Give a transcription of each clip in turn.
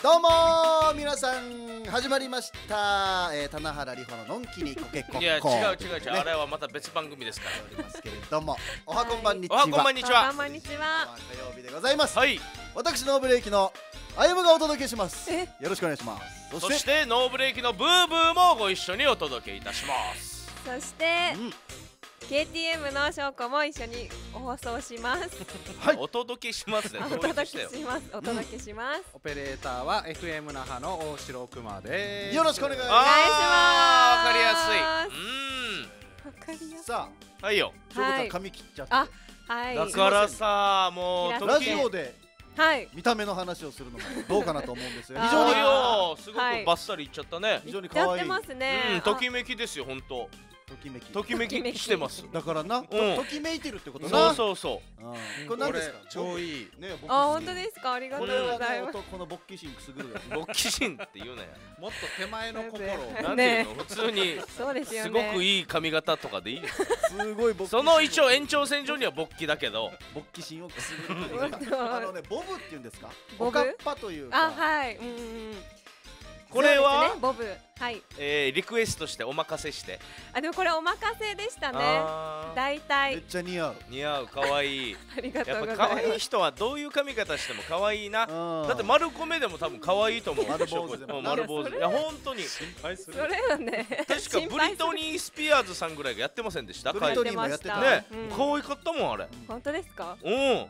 どうも皆さん始まりました、えー、棚原里穂ののんきにこけこいや違う違う違う、ね、あれはまた別番組ですからおりますけれどもおはこんばんにちは、はい、おはこんばんにちはこんにちは火曜日でございますはい私ノーブレーキのあゆがお届けしますよろしくお願いしますそしてノーブレーキのブーブーもご一緒にお届けいたしますそして、うん KTM の翔子も一緒に放送します。はい、お届けしますね。お届けします。お届けします。オペレーターは FM 那覇の大城まです。よろしくお願いします。わかりやすい。わかりやすい。さあ、はいよ。翔子さん髪切っちゃって。はい。だからさ、あ、もうラジオで。はい、見た目の話をするのも どうかなと思うんですよ。非常にすごくバッサリいっちゃったね。非常に可愛い。ますね。ときめきですよ、本当。ときめきときめきしてますだからな、ときめいてるってことなそうそうそう、これ何ですか超いいねあ本当ですかありがとうございますこの勃起心くすぐる勃起心っていうねもっと手前の心なんていうの普通にそうですよすごくいい髪型とかでいいすごいその一応延長線上には勃起だけど勃起心をくすぐる あのねボブって言うんですかボカッパというあはいうんうんこれは、ね、ボブはい、えー、リクエストしてお任せしてあでもこれお任せでしたね大体めっちゃ似合う似合う可愛い ありがとうやっぱ可愛い人はどういう髪型しても可愛いなだって丸米でも多分可愛いと思う丸坊主でも丸坊主いや本当に心配するそれよね確かブリトニー・スピアーズさんぐらいがやってませんでしたブリトニーもやってたね、うん、可愛かったもんあれ本当ですかうん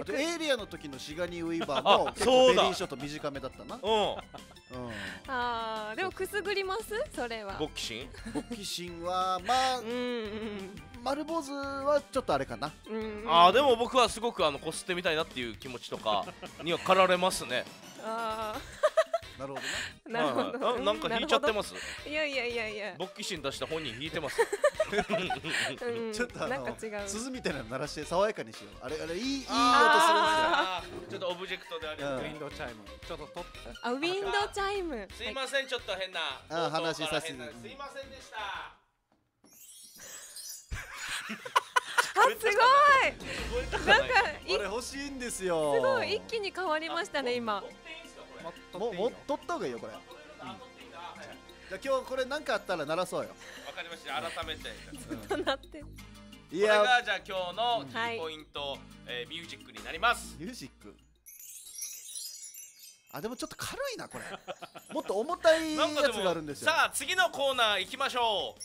あとエイリアの時のシガニー・ウィーバーも結構ベリーショット短めだったな。うん。ああでもくすぐりますそれは。ボキシン？ボキシンは まあ。うんうん丸坊主はちょっとあれかな、うんうん、ああでも僕はすごくあのこすってみたいなっていう気持ちとかには駆られますねああなるほどね。なるほど。なんか引いちゃってます。いやいやいやいや。勃起心出した本人引いてます。ちょっとあの鈴みたいなの鳴らして爽やかにしよう。あれあれいいいい音するんですよ。ちょっとオブジェクトであるウィンドウチャイム。ちょっととあウィンドウチャイム。すいませんちょっと変な。あ話させて。すいませんでした。あすごい。なんかこれ欲しいんですよ。すごい一気に変わりましたね今。も持っとった方がいいよこれ、うん、じゃあ今日これ何かあったら鳴らそうよわかりました改めて、ずっと鳴っていやこれがじゃあ今日のキーポイント、えー、ミュージックになりますミュージックあでもちょっと軽いなこれ もっと重たいやつがあるんですよさあ次のコーナー行きましょ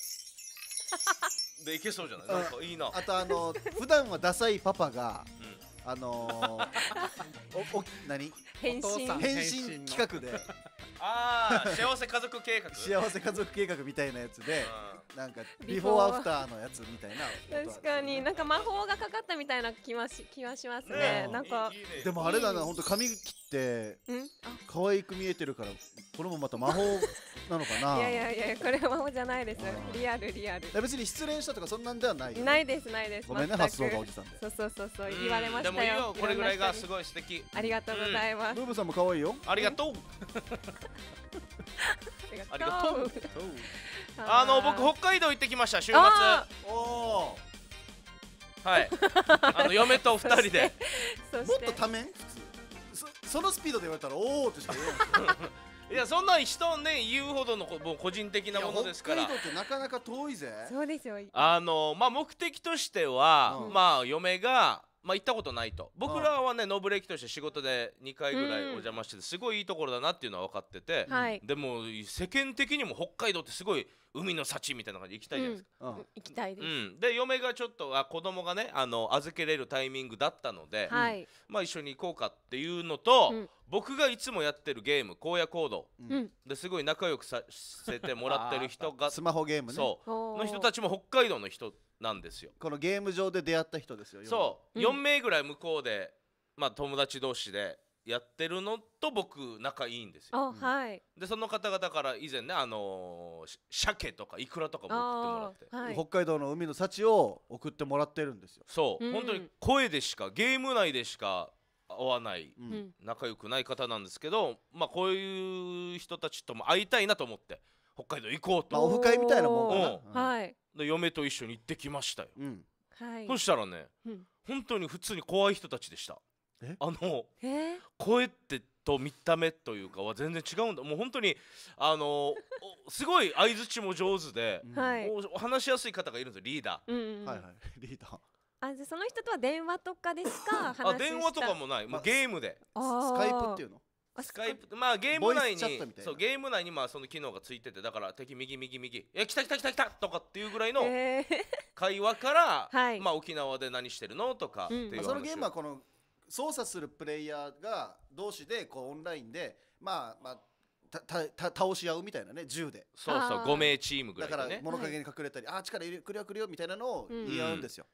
うでいけそうじゃないなんかいいなあとあの普段はダサいパパが、うんあのー、おお何変身変身企画でああ幸せ家族計画幸せ家族計画みたいなやつで、うん、なんかビフォーアフターのやつみたいな、ね、確かになんか魔法がかかったみたいな気はし気はしますね、ね、なんかでもあれだな本当髪切って可愛く見えてるからこれもまた魔法なのかな いやいやいやこれ魔法じゃないですリアルリアル別に失恋したとかそんなんではない、ないですないですごめんね発想がおじさんでそうそうそうそう言われましたよでもこれぐらいがすごい素敵ありがとうございます、うん、ブーブさんも可愛いよありがとう ありがとう。あの僕北海道行ってきました週末。おはい。あの 嫁と二人で。もっとため？普通そ。のスピードで言われたらおおってしか言わない。いやそんな人ね言うほどのもう個人的なものですから北海道ってなかなか遠いぜそうですよあのまあ目的としては、うん、まあ嫁がまあ、行ったことないと僕らはねノブレキとして仕事で2回ぐらいお邪魔しててすごいいいところだなっていうのは分かってて、うん、でも世間的にも北海道ってすごい海の幸みたいな感じで行きたいじゃないですか。うん行きたいでうん、で嫁がちょっとあ子供がねあの預けれるタイミングだったので、はい。まあ、一緒に行こうかっていうのと、うん僕がいつもやってるゲーム荒野行動うんですごい仲良くさせてもらってる人がスマホゲームねそうの人たち。も北海道の人なんですよ。このゲーム上で出会った人ですよそう、4名ぐらい向こうで、まあ、友達同士でやってるのと僕仲いいんですよ。はい、でその方々から以前ねあのー、鮭とかイクラとかも送ってもらって、はい、北海道の海の幸を送ってもらってるんですよ。そう、うん、本当に声でしかゲーム内でしか会わない、うん、仲良くない方なんですけど、まあ、こういう人たちとも会いたいなと思って北海道行こうと、まあ、オフ会みたいなもんかな、はい、で嫁と一緒に行ってきましたよ、うん、はい、そしたらね、うん、本当に普通に怖い人たちでしたあの声ってと見た目というかは全然違うんだもう本当にあの すごい相づちも上手で、うん、話しやすい方がいるんですよリーダー。うんうん、はいはい、リーダーあじゃその人とは電話とかでしかあ電話とかもないもうゲームで、まあ、スカイプっていうのスカイプまあゲーム内にそうゲーム内にまあその機能がついててだから敵右右右え来た来た来た来たとかっていうぐらいの会話から、はい、まあ沖縄で何してるのとかっていう、うんまあ、そのゲームはこの操作するプレイヤーが同士でこうオンラインでまあまあたた倒し合うみたいなね銃でそうそう5名チームぐらい、ね、だから物陰に隠れたり、はい、あ力入れくりゃくりよみたいなのを言い合うんですよ、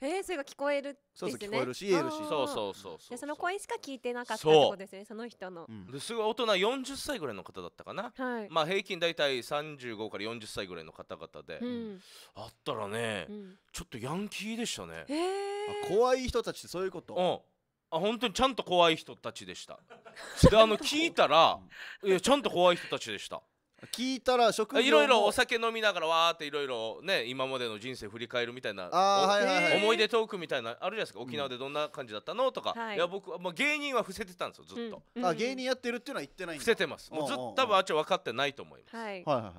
うんうえー、それが聞こえる、ね、そうそう聞こえるし言えるしそうそうそうそうその声しか聞いてなかったってことですねその人の、うん、すごい大人40歳ぐらいの方だったかな、はい、まあ平均大体35から40歳ぐらいの方々で、うん、あったらね、うん、ちょっとヤンキーでしたね、えー、怖い人たちってそういうこと、うんあ本当にちゃんと怖い人たちでしたであの聞いたら、いやちゃんと怖い人たちでした聞いたら職業いろいろお酒飲みながらわーっていろいろね今までの人生振り返るみたいな、はいはい、思い出トークみたいなあるじゃないですか沖縄でどんな感じだったのとか、うん、いや僕まあ、芸人は伏せてたんですよずっと、うんうん、あ芸人やってるっていうのは言ってない伏せてますもうずっと多分あっちは分かってないと思います、はい、はいはいはい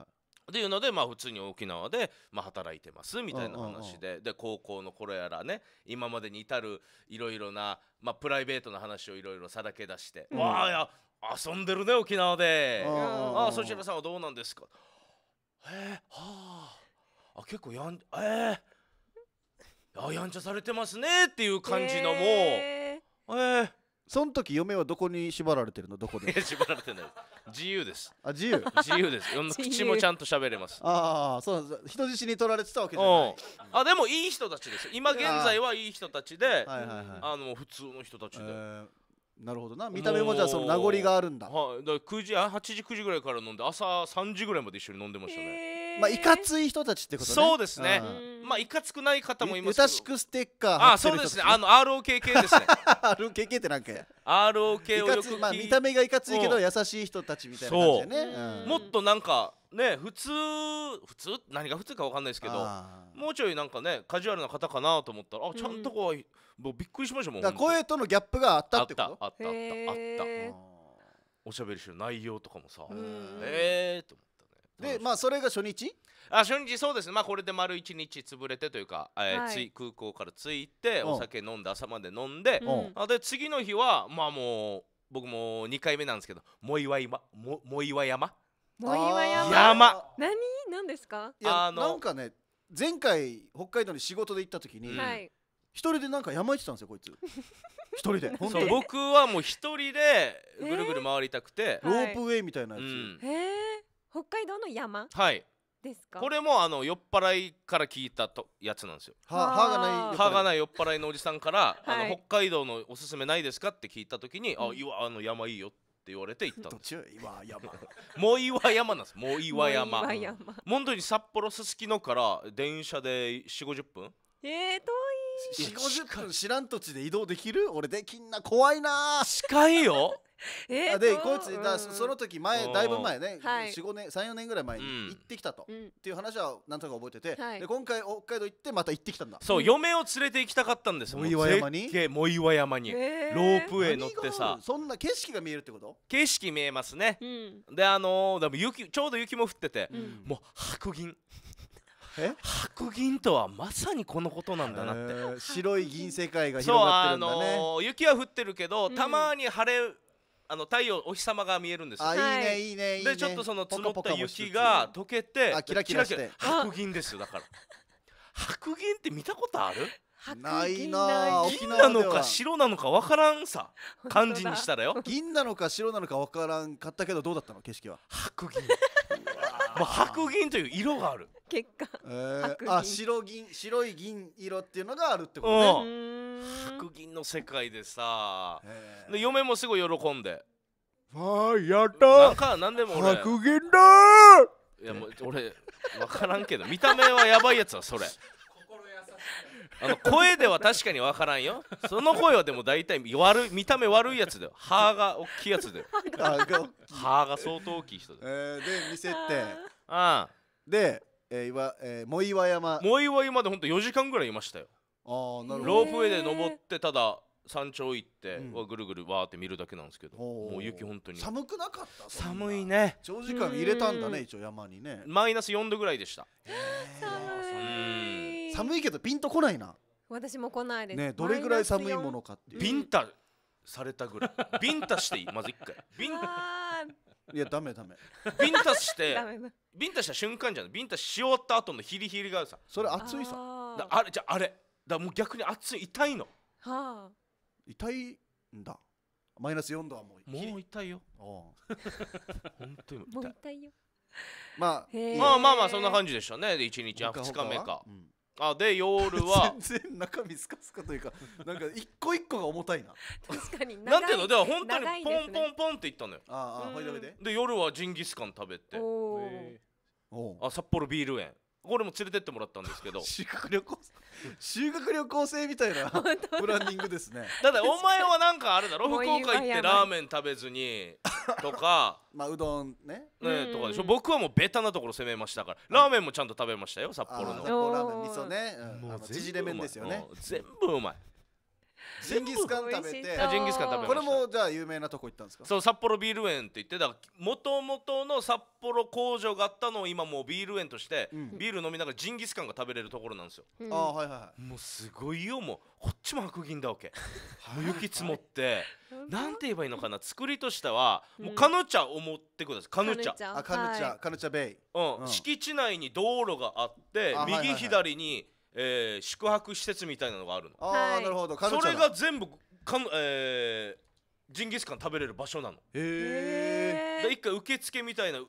っていうので、まあ、普通に沖縄で、まあ、働いてますみたいな話で,、で高校の頃やらね今までに至るいろいろな、まあ、プライベートの話をいろいろさらけ出して「うん、わあや遊んでるね沖縄で」ああそちらさんはどうなんですか?」えー、はあ結構やんえー、あやんちゃされてますねっていう感じのもう、えー、えーその時嫁はどこに縛られてるのどこで縛られてない自由ですあ自由 自由です口もちゃんと喋れますああそう人質に取られてたわけじゃないあでもいい人たちです今現在はいい人たちで、あの普通の人たちで、えー、なるほどな見た目もじゃあその名残があるんだはいだか9時あ8時9時ぐらいから飲んで朝3時ぐらいまで一緒に飲んでましたね、えーまあいかつい人たちってことねそうですね、まあいかつくない方もいますけどしくステッカーあそうですねあの ROKK ですね ROKK ってなんか ROK をよくまあ見た目がいかついけど優しい人たちみたいな感じでね、もっとなんかね普通普通何が普通か分かんないですけどもうちょいなんかねカジュアルな方かなと思ったらあちゃんとこう、うん、もうびっくりしましたもん声とのギャップがあったってことあったあったあったあったおしゃべりしてる内容とかもさええー、と思でまあそれが初日あ初日そうですねまあこれで丸一日潰れてというか、えーはいつい空港から着いてお酒飲んで朝まで飲んで、うんあで次の日はまあもう僕も二回目なんですけど藻岩山も藻岩山もう山何何ですか、いやあのなんかね前回北海道に仕事で行った時に、うん一人でなんか山行ってたんですよこいつ 一人で本当そう僕はもう一人でぐるぐる回りたくて、ーはープウェイみたいなやつ、うんへえ北海道の山はいですかこれもあの酔っ払いから聞いたとやつなんですよは歯がない歯がない酔っ払いのおじさんから、はい、あの北海道のおすすめないですかって聞いた時に「あ岩あの山いいよ」って言われて行ったんです岩山もう岩山なんですもう岩山もう岩山本当に札幌すすきのから電車で4 5 0分えー、遠四五十分知らん土地で移動できる俺できんな怖いな近いよ えー、でこいつ、うその時前だいぶ前ね、はい、年34年ぐらい前に行ってきたと、うん、っていう話は何んとか覚えてて、はい、で今回北海道行ってまた行ってきたんだそう、うん、嫁を連れて行きたかったんですよ藻岩山に藻岩山に、えー、ロープウェイ乗ってさそんな景色が見えるってこと景色見えますね、であのー、でも雪ちょうど雪も降ってて、もう白銀白銀とはまさにこのことなんだなって、白い銀世界が広がってるんだね、あのー、雪は降ってるけどたまに晴れ、うんあの太陽お日様が見えるんですよ。あいいねいいねいいね。でちょっとその積もった雪が溶けてあキラキラして白銀ですよだから。白銀って見たことある？ないな銀なのか白なのかわからんさ漢字にしたらよ銀なのか白なのかわからんかったけどどうだったの景色は白銀 まあ、白銀という色がある結果、えー、あ白銀白い銀色っていうのがあるってことね白銀の世界でさ、えー、で嫁もすごい喜んでわあやったなんか何でも俺白銀だいやもう俺分からんけど見た目はやばいやつはそれあの声では確かに分からんよその声はでも大体悪い見た目悪いやつだよ歯が大きいやつだよ歯が相当大きい人だよ、えー、で見せてああでえー、いわ、えー、藻岩山藻岩山で本当4時間ぐらいいましたよあなるほどロープウェイで登ってただ山頂行って、うん、ぐるぐるわーって見るだけなんですけどもう雪本当に寒くなかった寒いね長時間入れたんだね一応山にねマイナス4度ぐらいでした寒い寒いけどピンとこないな私も来ないですねどれぐらい寒いものかっていうビンタされたぐらいビンタしていいまず1回ビンタいやダメダメビンタして ビンタした瞬間じゃんビンタし終わった後のヒリヒリがあるさそれ熱いさあれじゃあれだもう逆に熱い痛いの、はあ、痛いんだマイナス4度はもうもう痛いよ 本当にもう痛いよまあまあまあまあそんな感じでしたね1日2日目か、うん、あで夜は全然中身スカスカというかなんか一個一個が重たいな確かに長 なんていうのでは本当にポンポンポンって言ったのよああほいでで夜はジンギスカン食べておおあ札幌ビール園これも連れてってもらったんですけど 修学旅行修学旅行生みたいなブ ランディングですねただお前はなんかあるだろ 福岡行ってラーメン食べずにとかまあうどんねねとかでしょ僕はもうベタなところ攻めましたからラーメンもちゃんと食べましたよ札幌の札幌ラーメン味噌ね、もう縮れ麺ですよね全部うまいジンギスカン食べてジンギスカン食べこれもじゃあ有名なとこ行ったんですかそう札幌ビール園って言ってだからもとの札幌工場があったの今もうビール園として、ビール飲みながらジンギスカンが食べれるところなんですよあはいはいもうすごいよもうこっちも白銀だわけも雪積もってなんて言えばいいのかな作りとしてはもうかのチャ思ってくださいかのチャいあかのチャ、カヌチャベイうん敷地内に道路があって右左にえー、宿泊施設みたいなのがあるのああ、なるほどそれが全部かん、えー、ジンギスカン食べれる場所なのへえ一回受付みたいな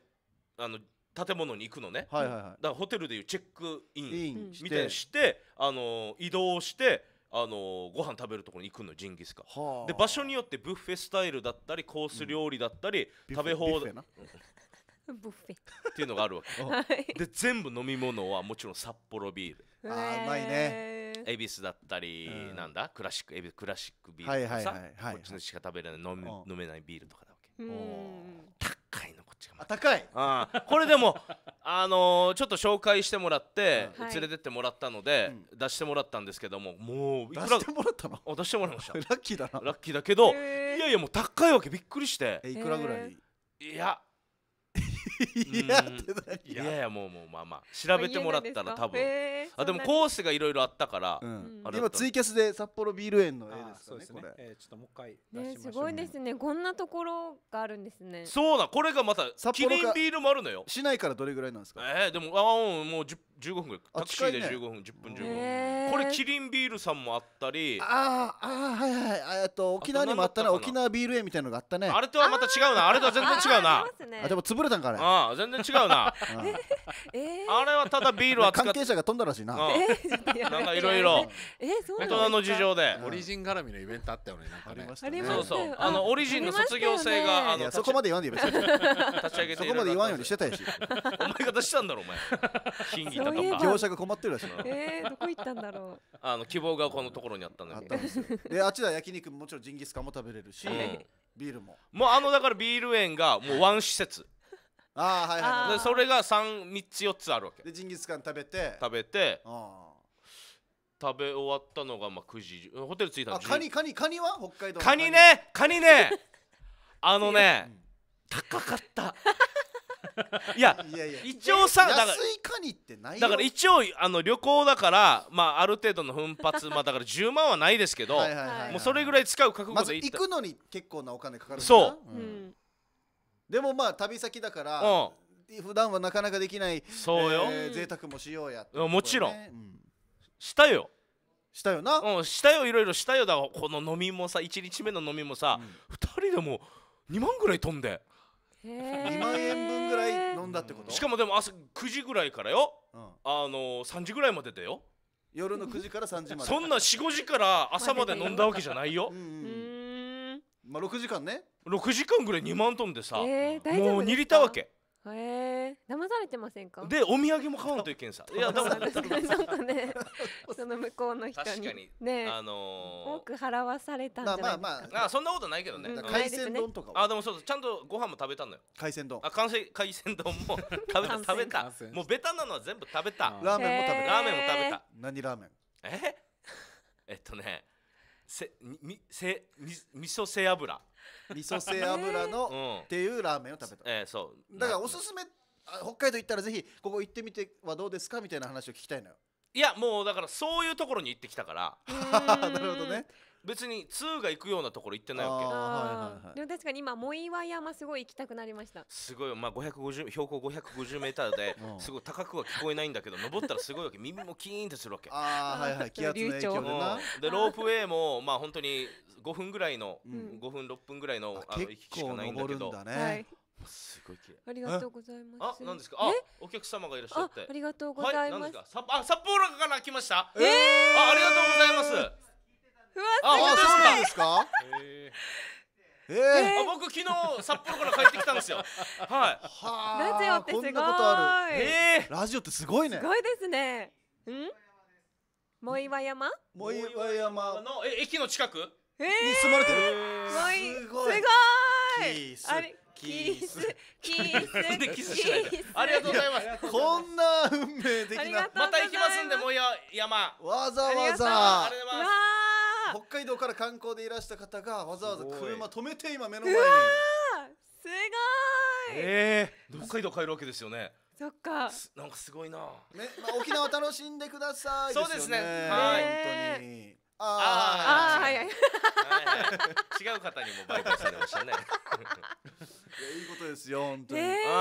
あの建物に行くのね、はいはいはい、だからホテルでいうチェックインみたいにして、あの移動してあのご飯食べるところに行くのジンギスカン、はあ、で場所によってブッフェスタイルだったりコース料理だったり、うん、食べ放題 ブッフェっていうのがあるわけ、はいで全部飲み物はもちろん札幌ビールあーうまいね恵比寿だったり、うんなんだクラシック恵比クラシックビールとかさ、はいはいこっちのしか食べれない飲み飲めないビールとかだわけううん高いのこっちがまあ高いあーこれでも あのーちょっと紹介してもらって、うん連れてってもらったので、出してもらったんですけどももういくらしてもらったのあ出してもらいました ラッキーだなラッキーだけど、へーいやいやもう高いわけびっくりしてえいくらぐらいえいやいやいやいやもうもうまあまあ調べてもらったら多分あでもコースがいろいろあったから今ツイキャスで札幌ビール園の絵ですねこれちょっともう一回すごいですねこんなところがあるんですねそうなこれがまたキリンビールもあるのよ市内からどれぐらいなんですかえでもあもう10 15分ぐらいタクシーで15分、ね、10分15分、これキリンビールさんもあったりああはいはいえと沖縄にもあったな沖縄ビール園みたいのがあったねあれとはまた違うなあれとは全然違うなあ、ね、でも潰れたんかねああ全然違うな えー、あれはただビールは関係者が飛んだらしいな、なんかいろいろ大人の事情でオリジン絡みのイベントあったよねなんかねありましたそうそうあのオリジンの卒業生があのそこまで言わんでい立ち上げてそこまで言わんようにしてたやしお前が出したんだろお前 たとか業者が困ってるらしいなえー、どこ行ったんだろうあの希望がこのところにあったんだあっけたんであっちで焼肉ももちろんジンギスカンも食べれるし、うんビールももうあのだからビール園がもうワン施設ああはいはいあーでそれが三三つ四つあるわけでジンギスカン食べて食べてあ食べ終わったのがまあ9時ホテル着いたのカニカニカニは北海道カニねカニねあのね高かった いや一応さだから安いカニってないだから一応あの旅行だからまあある程度の奮発 まあだから10万はないですけどもうそれぐらい使う覚悟で行くのに結構なお金かかるそう、うん、でもまあ旅先だから、うん、普段はなかなかできないそうよ、えー、贅沢もしようや、ね、もちろん、うん、したよしたよなうんしたよいろいろしたよだこの飲みもさ1日目の飲みもさ、うん、2人でも2万ぐらい飛んで2万円分ぐらい飲んだってことしかもでも朝9時ぐらいからよ、うん、あの3時ぐらいまでだよ夜の9時から3時までそんな45時から朝まで飲んだわけじゃないよ、うんまあ、6時間ね6時間ぐらい2万トンでさ、えー、もう2リたわけへえ騙されてませんかでお土産も買わんといけんさいやだから確なんかね その向こうの人ににね、あ多く払わされたんじゃないまあまあまああそんなことないけどね、海鮮丼とかはあでもそうちゃんとご飯も食べたのよ海鮮丼あ完成海鮮丼も食べた食べたもうベタなのは全部食べたラーメンも食べたラーメンも食べた何ラーメンええっとねせみみせみ味噌背脂味噌性油のっていうラーメンを食べた、えー、そうだからおすすめ北海道行ったらぜひここ行ってみてはどうですかみたいな話を聞きたいのよいやもうだからそういうところに行ってきたから なるほどね別に2が行くようなところ行ってないわけ、はいはい、でも確かに今藻岩山すごい行きたくなりましたすごい、まあ、550標高 550m で すごい高くは聞こえないんだけど登ったらすごいわけ耳もキーンってするわけああはいはい 気圧の影響でなでロープウェイもまあ本当に5分ぐらいの、うん、5分6分ぐらいのあの行きしかないんだけど、はいすごい綺麗。ありがとうございます。あ、なんですか。あ、お客様がいらっしゃって。ありがとうございます。はい、すあ、札幌から来ました。えー、あ、ありがとうございます。ああそうなんですか。えー、えー、僕昨日札幌から帰ってきたんですよ。はい。はラジオってすごい。えー、ラジオってすごいね。すごいですね。うん？藻岩山？藻岩山のえ駅の近く？えー、に住まれてる。すごい。すごい。あれ。キースキースキスありがとうございますこんな運命的なまた行きますんでも岩山わざわざありがとうございます北海道から観光でいらした方がわざわざ車止めて今目の前にすごいええー、北海道帰るわけですよねそっか。なんかすごいな。ね、まあ、沖縄楽しんでください、ね、そうですね。はい、えー、本当に。ああはいはい、はい、違う方にもバイトしてましたねいやいいことですよ本当に、えー、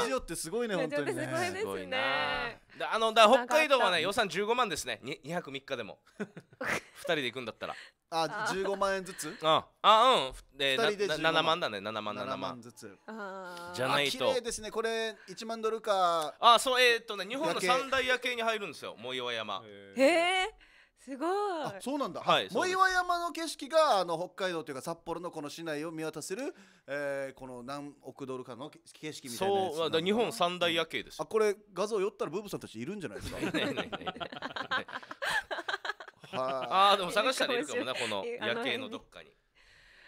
ラジオってすごいね本当にねすごいねあのだ北海道はね予算15万ですね2泊3日でも2人で行くんだったら あ15万円ずつああ うんで2人で7万だね7万7万ずつじゃないと綺麗ですねこれ1万ドルかあそうえー、っとね日本の三大夜景に入るんですよ藻岩山へえすごいあそうなんだ、はい、藻岩山の景色があの北海道というか札幌のこの市内を見渡せる、えー、この何億ドルかの景色みたいなそうだ日本三大夜景です、うん、あこれ画像寄ったらブーブさんたちいるんじゃないですかはあ、あでも探したらいるかもな この夜景のどっかに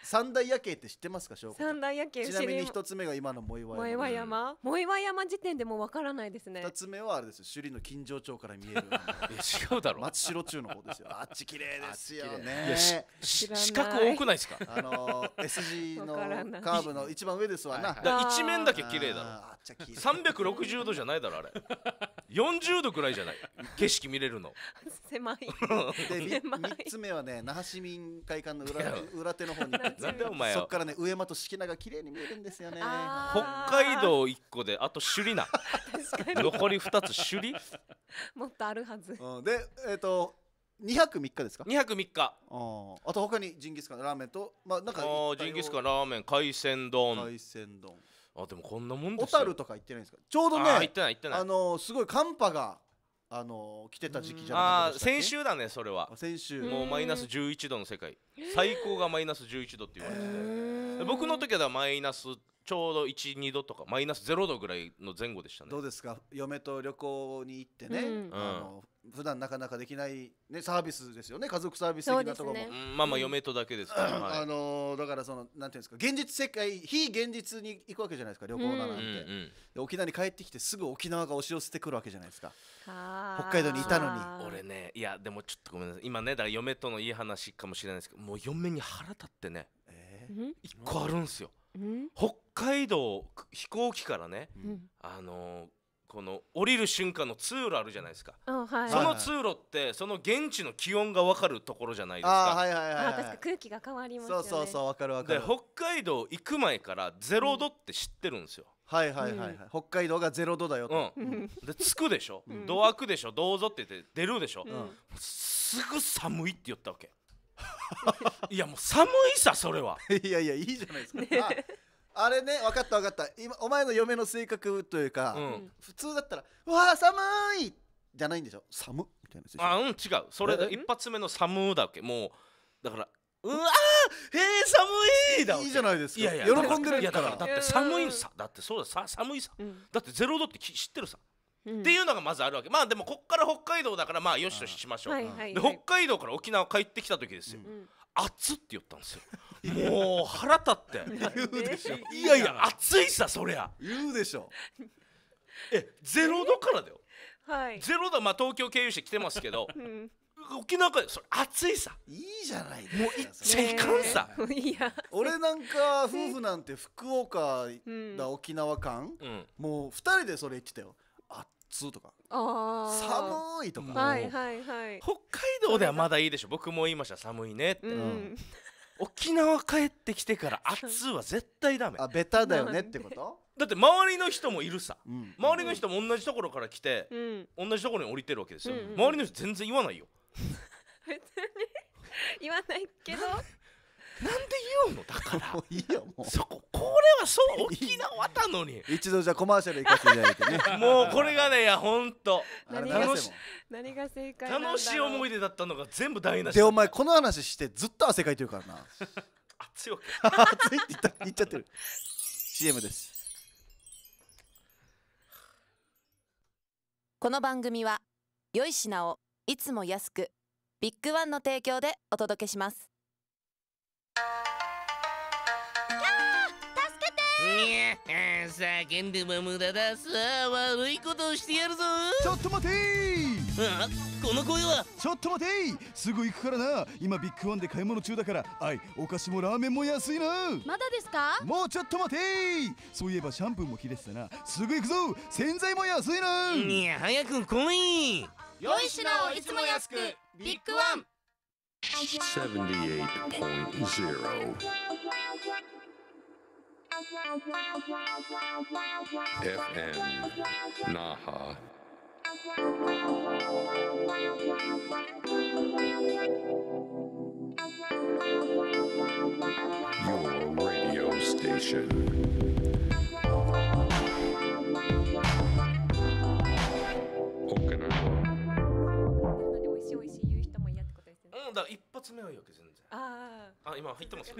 三大夜景って知ってますか翔子ち三大夜景ちなみに一つ目が今の藻岩山萌岩山萌岩山時点でもわからないですね二つ目はあれですよ首里の金城町から見える え違うだろ松代中の方ですよあっち綺麗ですよね四角多くないですかあの S 字のカーブの一番上ですわな、は一面だけ綺麗だろ360度じゃないだろあれ40度くらいじゃない景色見れるの 狭い三つ目はね那覇市民会館の裏裏手の方に なんでお前そっからね上間と敷名が綺麗に見えるんですよね北海道一個であと首里な残り二つ首里もっとあるはず、うん、でえっ、ー、と二泊三日ですか二泊三日ああと他にジンギスカンラーメンとまあなんかあジンギスカンラーメン海鮮丼海鮮丼あでもこんなもんですよ小樽とか行ってないですかちょうどね行ってない行ってないあのー、すごい寒波があの来てた時期じゃなああ先週だねそれは先週もうマイナス11度の世界最高がマイナス11度って言われてて僕の時はマイナスちょうど12度とかマイナス0度ぐらいの前後でしたねどうですか嫁と旅行に行ってね、うん、あの普段なかなかできない、ね、サービスですよね家族サービス的なところも、ねうん、まあまあ嫁とだけですから、はい、あのー、だからそのなんていうんですか現実世界非現実に行くわけじゃないですか旅行だなんて、うん、沖縄に帰ってきてすぐ沖縄が押し寄せてくるわけじゃないですか北海道にいたのに俺ねいやでもちょっとごめんなさい今ねだから嫁とのいい話かもしれないですけどもう嫁に腹立ってね、えー、1個あるんですよ、北海道飛行機からね、あのーこの降りる瞬間の通路あるじゃないですか、はい、その通路ってその現地の気温が分かるところじゃないですかあ、はいはいはい、はい、確か空気が変わります、ね、そうそうそう分かる分かるで北海道行く前から0度って知ってるんですよ、うん、はいはいはい、はい、北海道がロ度だよと、うん、で着くでしょ、うん、ドア開くでしょどうぞって言って出るでしょ、うん、すぐ寒いって言ったわけ いやもう寒いさそれは いやいやいいじゃないですか、ね、あれね分かった分かった今お前の嫁の性格というか、うん、普通だったら「うわ寒い!」じゃないんでしょ「寒」みたいなあうん違うそれ一発目の「寒」だっけもうだからうわーえ寒いだいいじゃないですかいやいや喜んでるんだからだって寒いさだってそうださ寒いさ、うん、だってゼロ度って知ってるさっていうのがまずあるわけまあでもこっから北海道だからまあよしとしましょう、はいはいはい、で北海道から沖縄帰ってきた時ですよ、熱って言ったんですよ。もう腹立って。言 うでしょ。いやいや、熱いさ、そりゃ。言うでしょ。え、ゼロ度からだよ。はい。ゼロ度、まあ、東京経由して来てますけど。うん、沖縄からそれ暑いさいいじゃないもういっちゃいかんさ、いや俺なんか夫婦なんて福岡だ沖縄間、うん、もう2人でそれ言ってたよ通とか寒いとか、ねはいはい、北海道ではまだいいでしょ僕も言いました寒いねって、うん、沖縄帰ってきてから暑は絶対ダメあベタだよねってこと だって周りの人もいるさ、うん、周りの人も同じところから来て、うん、同じところに降りてるわけですよ、うんうん、周りの人全然言わないよ 別に言わないけどなんで言うのだから もういいよもうそここれはそう沖縄たのに一度じゃあコマーシャル行かせていただいてね もうこれがねいやほんと何が楽し何が正解楽しい思い出だったのが全部台無しでお前この話してずっと汗かいてるからな 熱いわけ熱いって言った言っちゃってる CM ですこの番組は良い品をいつも安くビッグワンの提供でお届けしますいや叫んでも無駄ださあ悪いことをしてやるぞちょっと待てあこの声はちょっと待てすぐ行くからな今ビッグワンで買い物中だからあいお菓子もラーメンも安いなまだですかもうちょっと待てそういえばシャンプーも切れてたなすぐ行くぞ洗剤も安いないや早く来いよい品をいつも安くビッグワン78.0 FM Naha Your radio station Okinawa うんだから一発目はいいわけですあ今入ってますず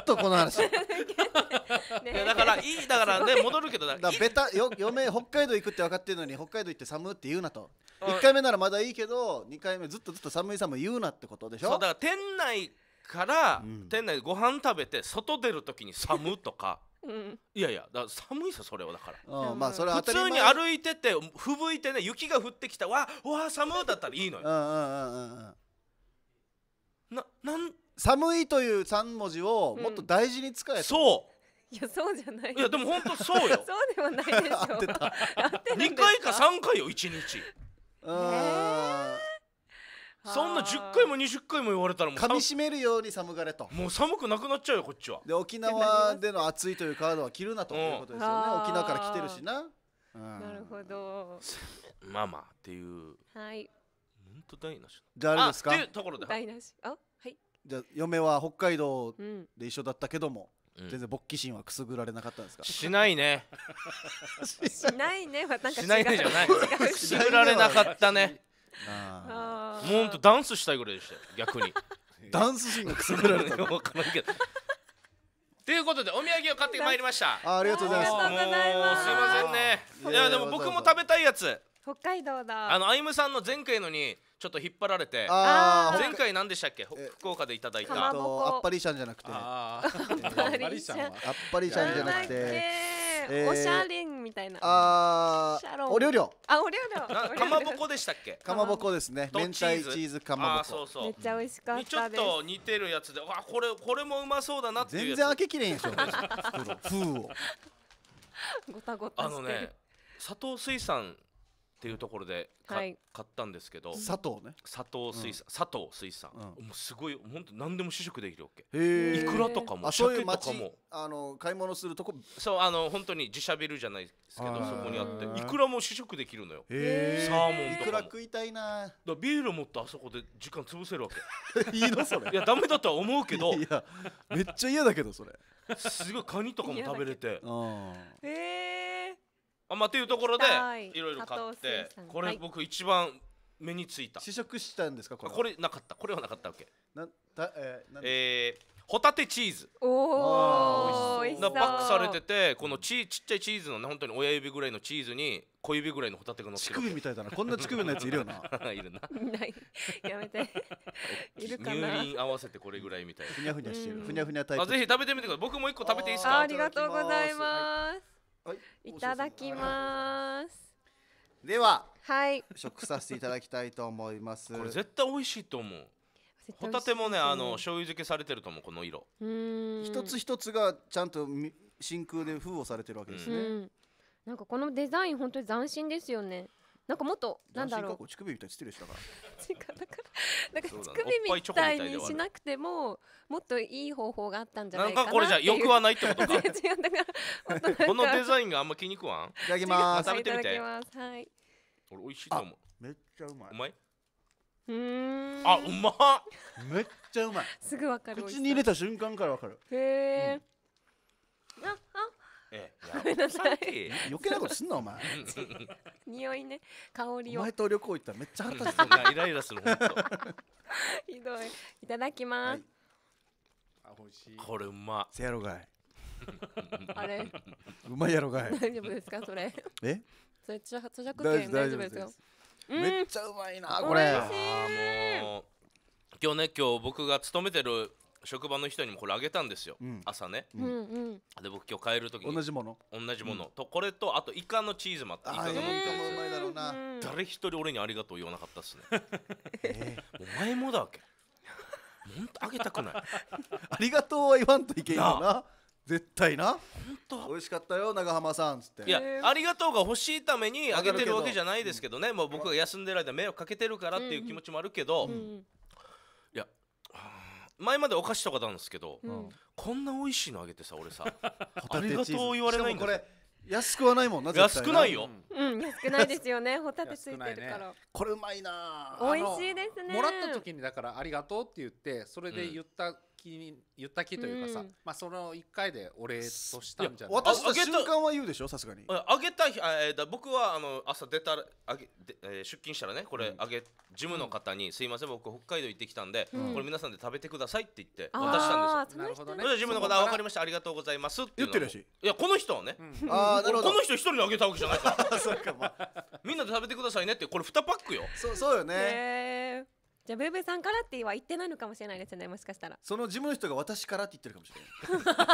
っとこの話 ね、だからいいだからね戻るけどだだベタよ嫁北海道行くって分かってるのに北海道行って寒って言うなと1回目ならまだいいけど2回目ずっとずっと寒い寒い言うなってことでしょうだから店内から、うん、店内でご飯食べて外出る時に寒とか うん、いやいやだ寒いさそれはだから、うん、まあそれ普通に歩いててふぶいてね雪が降ってきたわわ寒だったらいいのようんうんうんうんななん寒いという3文字をもっと大事に使え、そういやそうじゃないいやでも本当そうよ そうではないでしょ 合ってた二2回か3回よ1日うーそんな10回も20回も言われたらもう噛みしめるように寒がれともう寒くなくなっちゃうよこっちはで沖縄での暑いというカードは切るなということですよね、うん沖縄から来てるしな、うんなるほどまあまあっていうはいと台無しじゃああれですかっていうところで台無しあはいじゃあ嫁は北海道で一緒だったけども、うん、全然勃起心はくすぐられなかったんですか、しないねしないねはなんかしないねじゃないくすぐられなかったねああもうほんとダンスしたいぐらいでしたよ逆に ダンス心がくすぐられたの分からんけどということでお土産を買ってまいりましたあありがとうございますもうすいませんねいやでも僕も食べたいやつ北海道だあのアイムさんの前回のにちょっと引っ張られて前回何でしたっけ福岡でいただいたあっぱりシャンじゃなくてあっぱりシャンじゃなくてえー、おしゃれんみたいな。ああ、お料理。あ、お料理。かまぼこでしたっけ。かまぼこですね。明太チーズかまぼこ。そうそうめっちゃ美味しかったちょっと似てるやつで、わ、これ、これもうまそうだなって全然開けきれんでしょ。風 を。ごたごたあのね、佐藤水産っていうところで、はい、買ったんですけど佐藤ね佐藤水産、佐藤水産、もうすごい本当何でも試食できるわけいくらとかも鮭とかもあの買い物するとこそうあの本当に自社ビルじゃないですけどそこにあっていくらも試食できるのよサーモンとかいくら食いたいなだビール持ってあそこで時間潰せるわけ いいのそれいやダメだとは思うけどいやめっちゃ嫌だけどそれすごいカニとかも食べれてええあまあっていうところでいろいろ買ってこれ僕一番目についた試食したんですかこれこれなかったこれはなかったわけなたえー、えー、ホタテチーズおお美味ックされててこのちちっちゃいチーズのね本当に親指ぐらいのチーズに小指ぐらいのホタテが乗ってる乳首みたいだなこんな乳首のやついるよな いるなやめて いるかな入輪合わせてこれぐらいみたいなふにゃふにゃしてる、うふにゃふにゃタイプぜひ食べてみてください僕も一個食べていいですかありがとうございますいただきますでははい食させていただきたいと思いますこれ絶対美味しいと思うホタテもねあの醤油漬けされてると思うこの色一つ一つがちゃんと真空で封をされてるわけですね、うん、なんかこのデザイン本当に斬新ですよねなんかもっとなんだろう乳首みたいにしてる人だからだからなんか乳首みたいにしなくてももっといい方法があったんじゃないかななんかこれじゃ欲はないってことか違うだからこのデザインがあんま気に食わんいただきます食べてみてはい俺美味しいと思うめっちゃうまいうまいうあうまめっちゃうまいすぐわかる口に入れた瞬間からわかるへえ、うん、ああええ、ごめんなさい。余計なことすんのお前。匂いね、香りおを。前と旅行行ったらめっちゃ腹立つ。そうイライラするひどい。いただきますい。あ美味しいこれうませやろがい。あれ、うまいやろがい。大丈夫ですか、それ。え？それ、著著作権大丈夫ですよ。。うんめっちゃうまいなこれ。美味しいーも今日ね今日僕が勤めてる職場の人にもこれあげたんですよ、うん朝ね、うんで僕今日帰る時に同じもの同じもの、とこれとあとイカのチーズもあってイカがあーいもうまいだろうな、誰一人俺にありがとう言わなかったっすね えお前もだわけ本当あげたくない ありがとうは言わんといけんよな絶対な本当美味しかったよ長浜さんっつっていや、ありがとうが欲しいためにあげてるわけじゃないですけどねもう僕が休んでる間迷惑かけてるからっていう気持ちもあるけど、うん前までお菓子とかなんですけど、うん、こんな美味しいのあげてさ俺さ ありがとう言われないんだ安くはないもんな安くないよ、うん、安くないですよねホタテついてるから、ね、これうまいな美味しいですねもらった時にだからありがとうって言ってそれで言った気に言ったきというかさ、うんまあ、その1回でお礼としたんじゃない私瞬間は言うでしょさすがにあげた日えーだ、僕はあの朝出たあげで、えー出勤したらねこれあげ、ジムの方に、すいません僕北海道行ってきたんで、うんこれ皆さんで食べてくださいって言って渡したんですよなるほどねそしジムの方あ分かりましたありがとうございますって言ってるやしいやこの人はね、ああなるほこの人一人にあげたわけじゃないから そうかまみんなで食べてくださいねってこれ2パックよそうそうよねへえじゃあブーブーさんからっては言ってないのかもしれないですねもしかしたらその事務の人が私からって言ってるかもしれな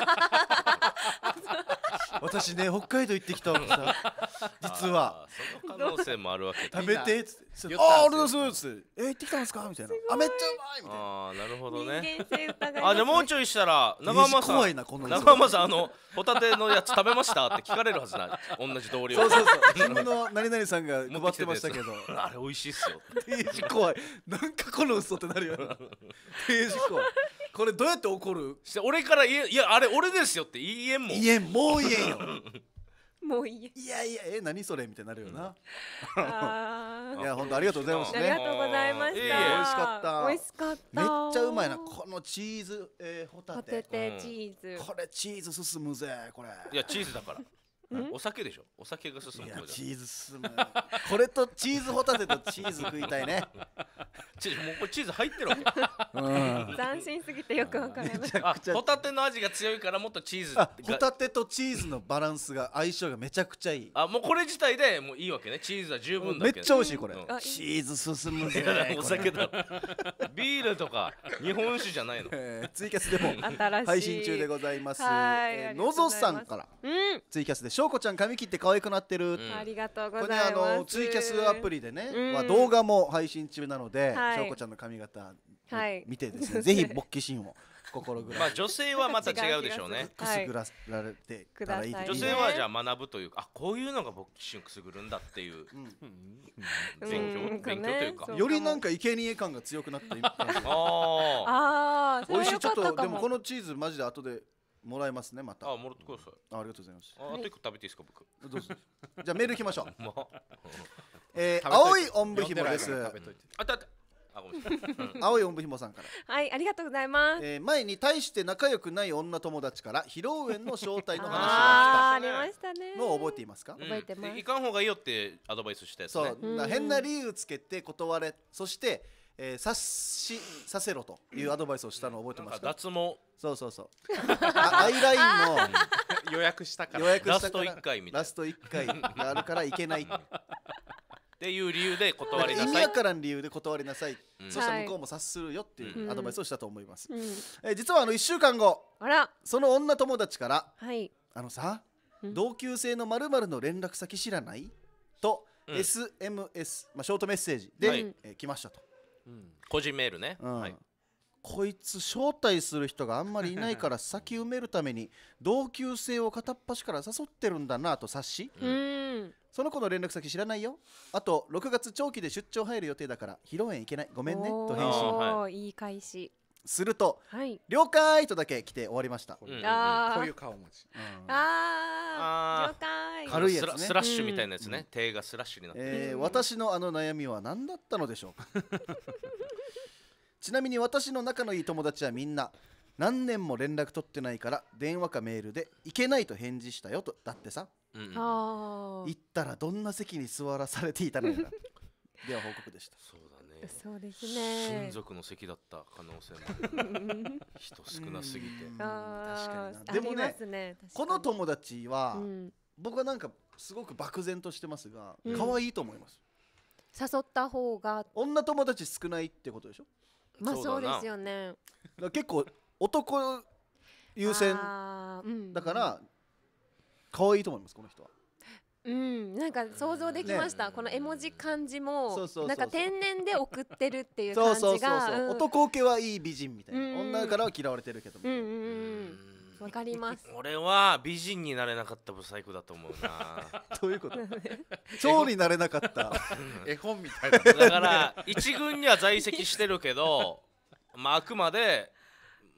い 私ね北海道行ってきたのさ実はその可能性もあるわけ食べてっつって「ああ俺のす」っつって「え行ってきたんですか?」みたいな「あめっちゃうまい」みたいなああなるほどねあじゃあもうちょいしたら長浜さん怖いなこの長浜さんあのホタテのやつ食べましたって聞かれるはずなだ同じ同僚そうそうそう自の何々さんが配ってましたけど あれ美味しいっすよ 定時怖いなんかこの嘘ってなるよ定時怖いこれどうやって怒るして俺から言え「いやあれ俺ですよ」って言えんもん言えんもう言えんよ もういいいやいやえ何それみたいになるよな、あーいや本当ありがとうございますありがとうございました。いい美味しかった美味しかっめっちゃうまいなこのチーズ、えーホタホテテチーズ。これチーズ進むぜこれいやチーズだからお酒でしょお酒が進むいやチーズ進むこれとチーズホタテとチーズ食いたいねチーズもうこれチーズ入ってるわん、斬新すぎてよくわからないあホタテの味が強いからもっとチーズホタテとチーズのバランスが相性がめちゃくちゃいいあもうこれ自体でもういいわけねチーズは十分だめっちゃ美味しいこれ、うん、チーズ進むぜお酒だビールとか日本酒じゃないの、えー、ツイキャスでも配信中でございます、えー、のぞさんから、うん、ツイキャスでしょうこちゃん髪切って可愛くなってる、ありがとうございますこれ、ね、あのツイキャスアプリでね、まあ、動画も配信中なので、しょうこちゃんの髪型、はい、見てですねぜひ勃起シーンを。心ぐらい。まあ女性はまた違うでしょうね。くすぐらられてたらいい。女性はじゃあ学ぶというか、あこういうのが勃起心くすぐるんだっていう、勉強勉強というか。よりなんか生贄感が強くなった。ああ。美味しいちょっとでもこのチーズマジで後でもらいますねまたああもらってくださいありがとうございますああと1個食べていいですか僕どうぞじゃあメールいきましょう、えー、青いおんぶひもですあたたあごめ 青いおんぶひもさんからはいありがとうございます、えー、前に対して仲良くない女友達から披露宴の招待の話が来たありましたねもう覚えていますか、うん、覚えてますいかん方がいいよってアドバイスしたやつ、ね、そう、う変な理由つけて断れそしてえー、察しさせろというアドバイスをしたのを覚えてますか脱毛そうそうそうあアイラインの 予約したから予約ラスト1回みたいなラスト1回があるからいけないっていう理由で断りなさい意味わからん理由で断りなさい、うん、そして向こうも察するよっていうアドバイスをしたと思います、うんうん、えー、実はあの1週間後その女友達から、はい、あのさ、同級生のまるの連絡先知らないと、SMS、まあ、ショートメッセージで、はい、えー、来ましたと。個人メールね、うんはい、こいつ招待する人があんまりいないから先埋めるために同級生を片っ端から誘ってるんだなと察し、その子の連絡先知らないよあと6月長期で出張入る予定だから披露宴行けないごめんねと返信、はい、いい返しすると、はい、了解とだけ来て終わりました。こういう顔文字。ああ、了解。軽いやつね。スラッシュみたいなやつね。手がスラッシュになってえ私のあの悩みは何だったのでしょうか。ちなみに私の仲のいい友達はみんな何年も連絡取ってないから電話かメールで行けないと返事したよとだってさ。うんうん、行ったらどんな席に座らされていたのか。では報告でした。そうそうですね親族の席だった可能性も 人少なすぎて、うん、確かにでもね、ね、この友達は、うん、僕はなんかすごく漠然としてますが、うん、可愛いと思います誘った方が女友達少ないってことでしょまあそうですよね結構男優先だから、かわ可愛いと思いますこの人はうん、なんか想像できました、ね、この絵文字漢字もなんか天然で送ってるっていう感じが男受けはいい美人みたいな、女からは嫌われてるけどわかります俺は美人になれなかった不最高だと思うな どういうこと超 になれなかった絵本みたいなだから一軍には在籍してるけどまああくまで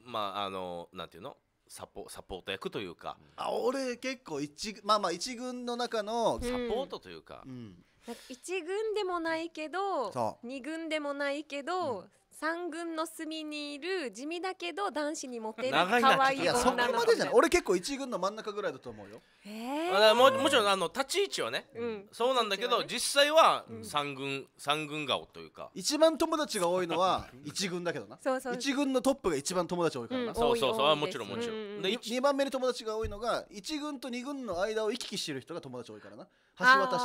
まああのなんていうのサポサポート役というか、あ俺結構一まあまあ一軍の中の、サポートというか、うん、なんか一軍でもないけど二軍でもないけど、三軍の隅にいる地味だけど男子にモテる可長いな愛いいやそこまでじゃない俺結構一軍の真ん中ぐらいだと思うよえーあももちろんあの立ち位置はね、うんそうなんだけど、実際は三軍、三軍顔というか、一番友達が多いのは一軍だけどなそうそう一軍のトップが一番友達多いからな、うんそうそうそうはもちろんもちろん、うんで一2番目に友達が多いのが1軍と2軍の間を行き来してる人が友達多いからな橋渡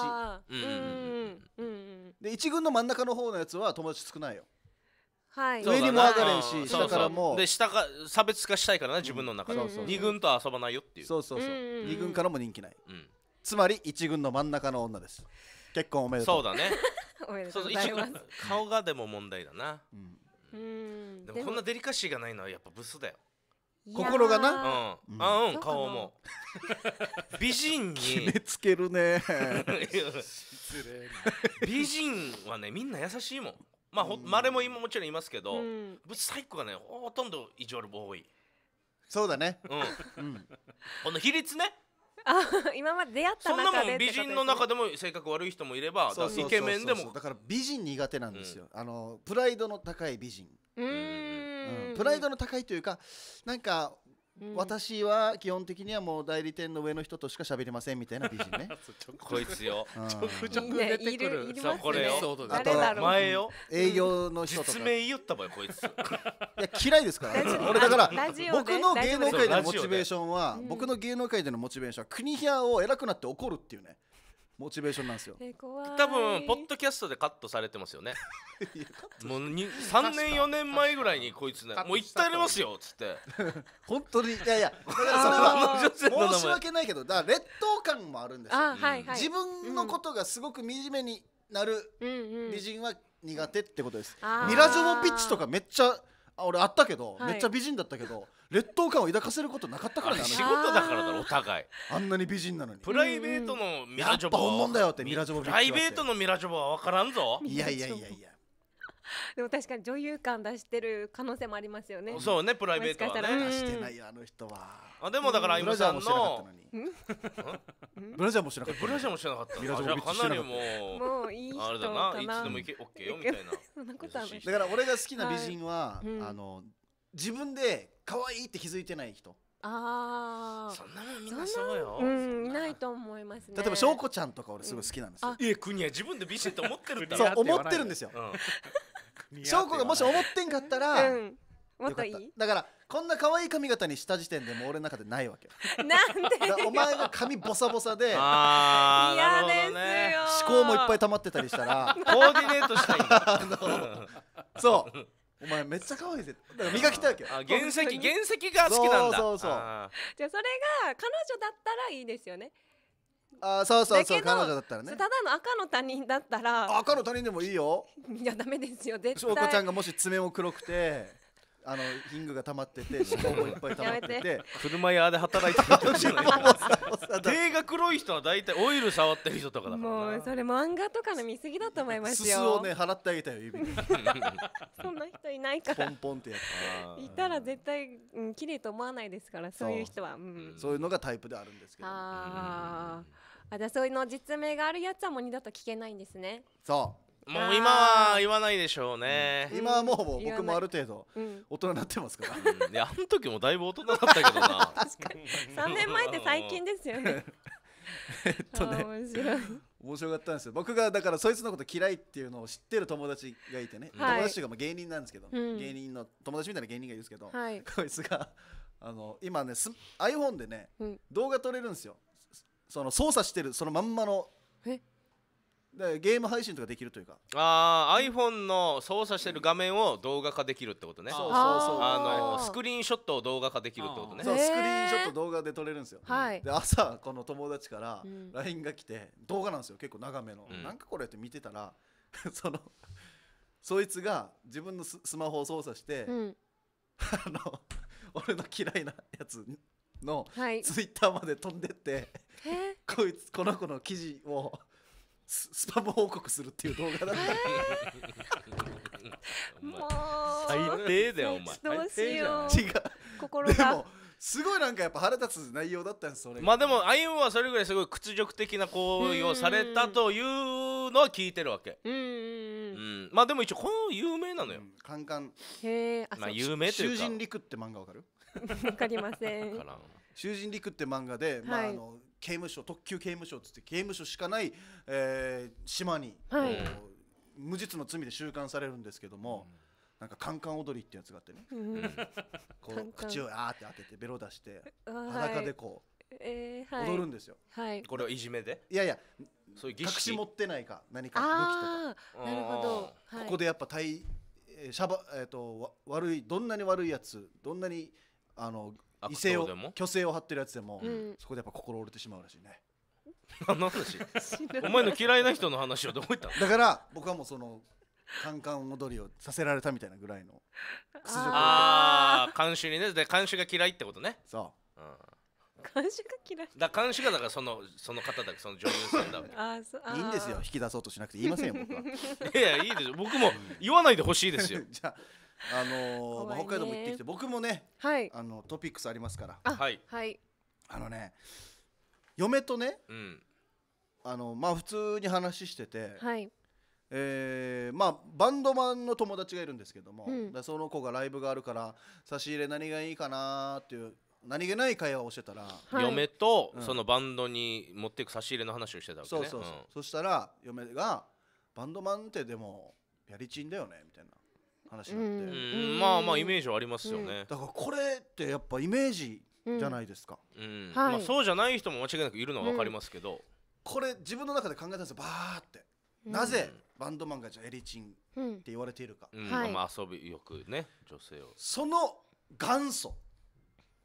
しうんうんうんうんで1軍の真ん中の方のやつは友達少ないよはい、上にも上がれんしそう下からもで下か差別化したいからね自分の中で、二軍と遊ばないよっていうそうそうそう二2軍からも人気ないつまり1軍の真ん中の女です結婚おめでとうそうだね おめでとうございます。顔がでも問題だなうんでもこんなデリカシーがないのはやっぱブスだよ心がなうんうん顔も美人に決めつけるね 美人はねみんな優しいもんまあ、ほまれも今もちろんいますけど、ブサイクがねほとんど異常ボ多いそうだねうん、この比率ねあ 今まで出会ったそんなもん美人の中でも性格悪い人もいればイケメンでもだから美人苦手なんですよ、あのプライドの高い美人、うんんプライドの高いというかなんかうん、私は基本的にはもう代理店の上の人としか喋りませんみたいな 美人ねこいつよ、ちょくちょく出てくる、ね、これよあと前よ営業の人とか、うん、言ったばよこいついや嫌いですから俺だから僕の芸能界でのモチベーションは、僕の芸能界でのモチベーションは国平を偉くなって怒るっていうねモチベーションなんですよ。多分ポッドキャストでカットされてますよね もうに3年4年前ぐらいにこいつねもう一ったりますよっつって本当にいやいやだからそれは申し訳ないけどだから劣等感もあるんですよ、はいはい、自分のことがすごく惨めになる美人は苦手ってことです、うんミラジョボッチとかめっちゃ俺あったけど、はいめっちゃ美人だったけど劣等感を抱かせることなかったからね仕事だからだろお互いあんなに美人なのにプライベートのミラジョボはやっぱ本物だよってミラジョボプライベートのミラジョボは分からんぞいやいやいやいや でも確かに女優感出してる可能性もありますよねそうねプライベートはね出してないよあの人はあでもだから今さんのブラジャーも知らなかったブラジャーも知らなかったブラジャーもしなかったかなりもうもういい人あれだないつでも行け OK よみたいな そんなことある。だから俺が好きな美人はあの自分で可愛いって気づいてない人ああ。そんなもんみなそうよ。いないと思いますね。例えばしょうこちゃんとか俺すごい好きなんですよ。いや国は自分で美人と思ってるんだ。そう思ってるんですよ。翔子がもし思ってんかったら、うん、もっといいだからこんな可愛い髪型にした時点でもう俺の中でないわけなんでお前が髪ボサボサで嫌ですよ思考もいっぱい溜まってたりしたらコーディネートしたい そうお前めっちゃ可愛いぜだから磨きたいわけ原石原石が好きなんだそうそうそうじゃあそれが彼女だったらいいですよねあそうそうそう彼女だったらねただの赤の他人だったら赤の他人でもいいよいやダメですよ絶対翔子ちゃんがもし爪も黒くてあのヒングが溜まってて脂肪もいっぱい溜まってて車屋で働いてるじゃない手が黒い人は大体オイル触ってる人とかだからもうそれ漫画とかの見過ぎだと思いますよすをね払ってあげたよ指に そんな人いないからポンポンってやったら いたら絶対、うん、綺麗と思わないですからそういう人は、うん、そういうのがタイプであるんですけどああ、あじそういうの実名があるやつはもう二度と聞けないんですねそうもう今は言わないでしょうね、う今はもう僕もある程度大人になってますから、うん、いやあの時もだいぶ大人だったけどな 確かに3年前って最近ですよね えっとね面白かったんですよ僕がだからそいつのこと嫌いっていうのを知ってる友達がいてね、はい、友達がまあ芸人なんですけど、うん、芸人の友達みたいな芸人がいるんですけど、はい、こいつがあの今ねス iPhone でね、うん、動画撮れるんですよその操作してるそのまんまのえでゲーム配信とかできるというかああ iPhone の操作してる画面を動画化できるってことねそうそうそうあのスクリーンショットを動画化できるってことねそうスクリーンショット動画で撮れるんですよ、はい、で朝この友達から LINE が来て、うん、動画なんですよ結構長めの、うん、なんかこれって見てたら そのそいつが自分のスマホを操作して、うん、あの俺の嫌いなやつのツイッターまで飛んでって、はい、こいつこの子の記事をススパム報告するっていう動画だった、もう最低だよお前どうしよう違う心がすごいなんかやっぱ腹立つ内容だったんですそれまあでもあゆはそれぐらいすごい屈辱的な行為をされたというのは聞いてるわけうん、まあでも一応この有名なのよ、カンカンへえまあ有名というか囚人陸って漫画わかる わかりません。囚人陸って漫画で、まあ、あの刑務所特急刑務所っつって刑務所しかない、えー、島に、はい、無実の罪で収監されるんですけども、うん、なんかカンカン踊りってやつがあってね、うん、こう口をあーって当ててベロ出して裸でこう、踊るんですよ、はい、これはいじめでいやいやそういう隠し持ってないか何か武器とかなるほど、ここでやっぱ対しゃばえーと、わ悪いどんなに悪いやつどんなにあの異性を虚勢を張ってるやつでも、うん、そこでやっぱ心折れてしまうらしいね。何の話 お前の嫌いな人の話はどこいっただから僕はもうそのカンカン踊りをさせられたみたいなぐらいのああ監修にねで監修が嫌いってことねそう、うん、監修が嫌いだ監修がだからそのその方だその女優さんだ あそあいいんですよ引き出そうとしなくて言いませんよ僕はいやいいですよ僕も言わないでほしいですよ じゃああのーまあ北海道も行ってきて僕もねはいあのトピックスありますからあはいはいあのね嫁とねうんあのまあ普通に話してて、はいえーまあバンドマンの友達がいるんですけども、うんその子がライブがあるから差し入れ何がいいかなっていう何気ない会話をしてたら、はい嫁とそのバンドに持っていく差し入れの話をしてたわけねそうそうそう、そしたら嫁が「バンドマンってでもやりちんだよね」みたいな話になって、まあまあイメージはありますよね、だからこれってやっぱイメージじゃないですか、まあ、そうじゃない人も間違いなくいるのは分かりますけど、これ自分の中で考えたんですよバーって、なぜバンドマンがじゃエリチンって言われているか、遊びよくね女性をその元祖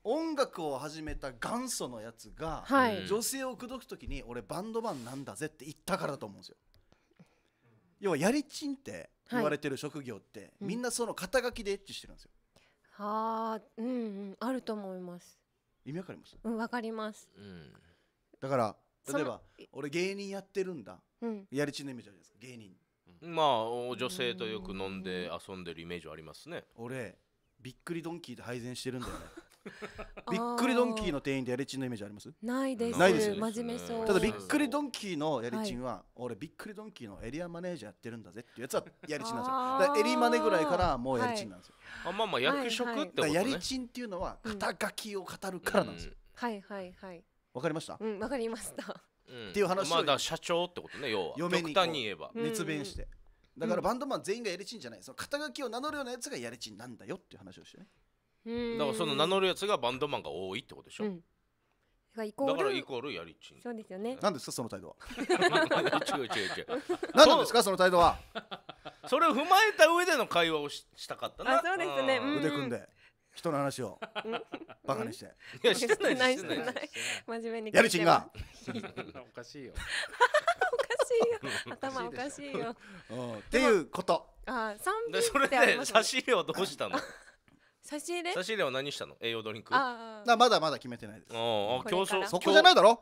音楽を始めた元祖のやつが、女性を口説く時に俺バンドマンなんだぜって言ったからだと思うんですよ。要はやりちんって言われてる職業って、はい、みんなその肩書きでエッチしてるんですよ。うん、あうんうんあると思います。意味わかります？うんわかります。うん、だから例えば俺芸人やってるんだ、うん、やりちんのイメージあるじゃないですか芸人。まあ女性とよく飲んで遊んでるイメージはありますね。俺びっくりドンキーで配膳してるんだよね。びっくりドンキーの店員でやりちんのイメージありますないですないですね真面目そうただびっくりドンキーのやりちんは、俺びっくりドンキーのエリアマネージャーやってるんだぜっていうやつはやりちんなんですよだエリマネぐらいからもうやりちんなんですよ、あまあまあ役職ってことね、やりちんっていうのは肩書きを語るからなんですよはいはいはいわ、かりました、うんわかりましたうんっていう話まあだ社長ってことね要は嫁に極端に言えば、熱弁してだからバンドマン全員がやりちんじゃないその肩書きを名乗るようなやつがやりちんなんだよっていう話をしてねだからその名乗るやつがバンドマンが多いってことでしょ、うん、だからイコールやりちんそうですよねなんですかその態度は 違う違う違う なんですかその態度はそれを踏まえた上での会話をししたかったなそうですね、腕組んで人の話をバカにして。いやしてないしてない。真面目に。やりちんが。おかしいよ。おかしいよ。頭おかしいよ。っていうこと。ああ、三。それで差し入れはどうしたの？差し入れ差し入れは何したの栄養ドリンクああまだまだ決めてないですあ競争そこじゃないだろ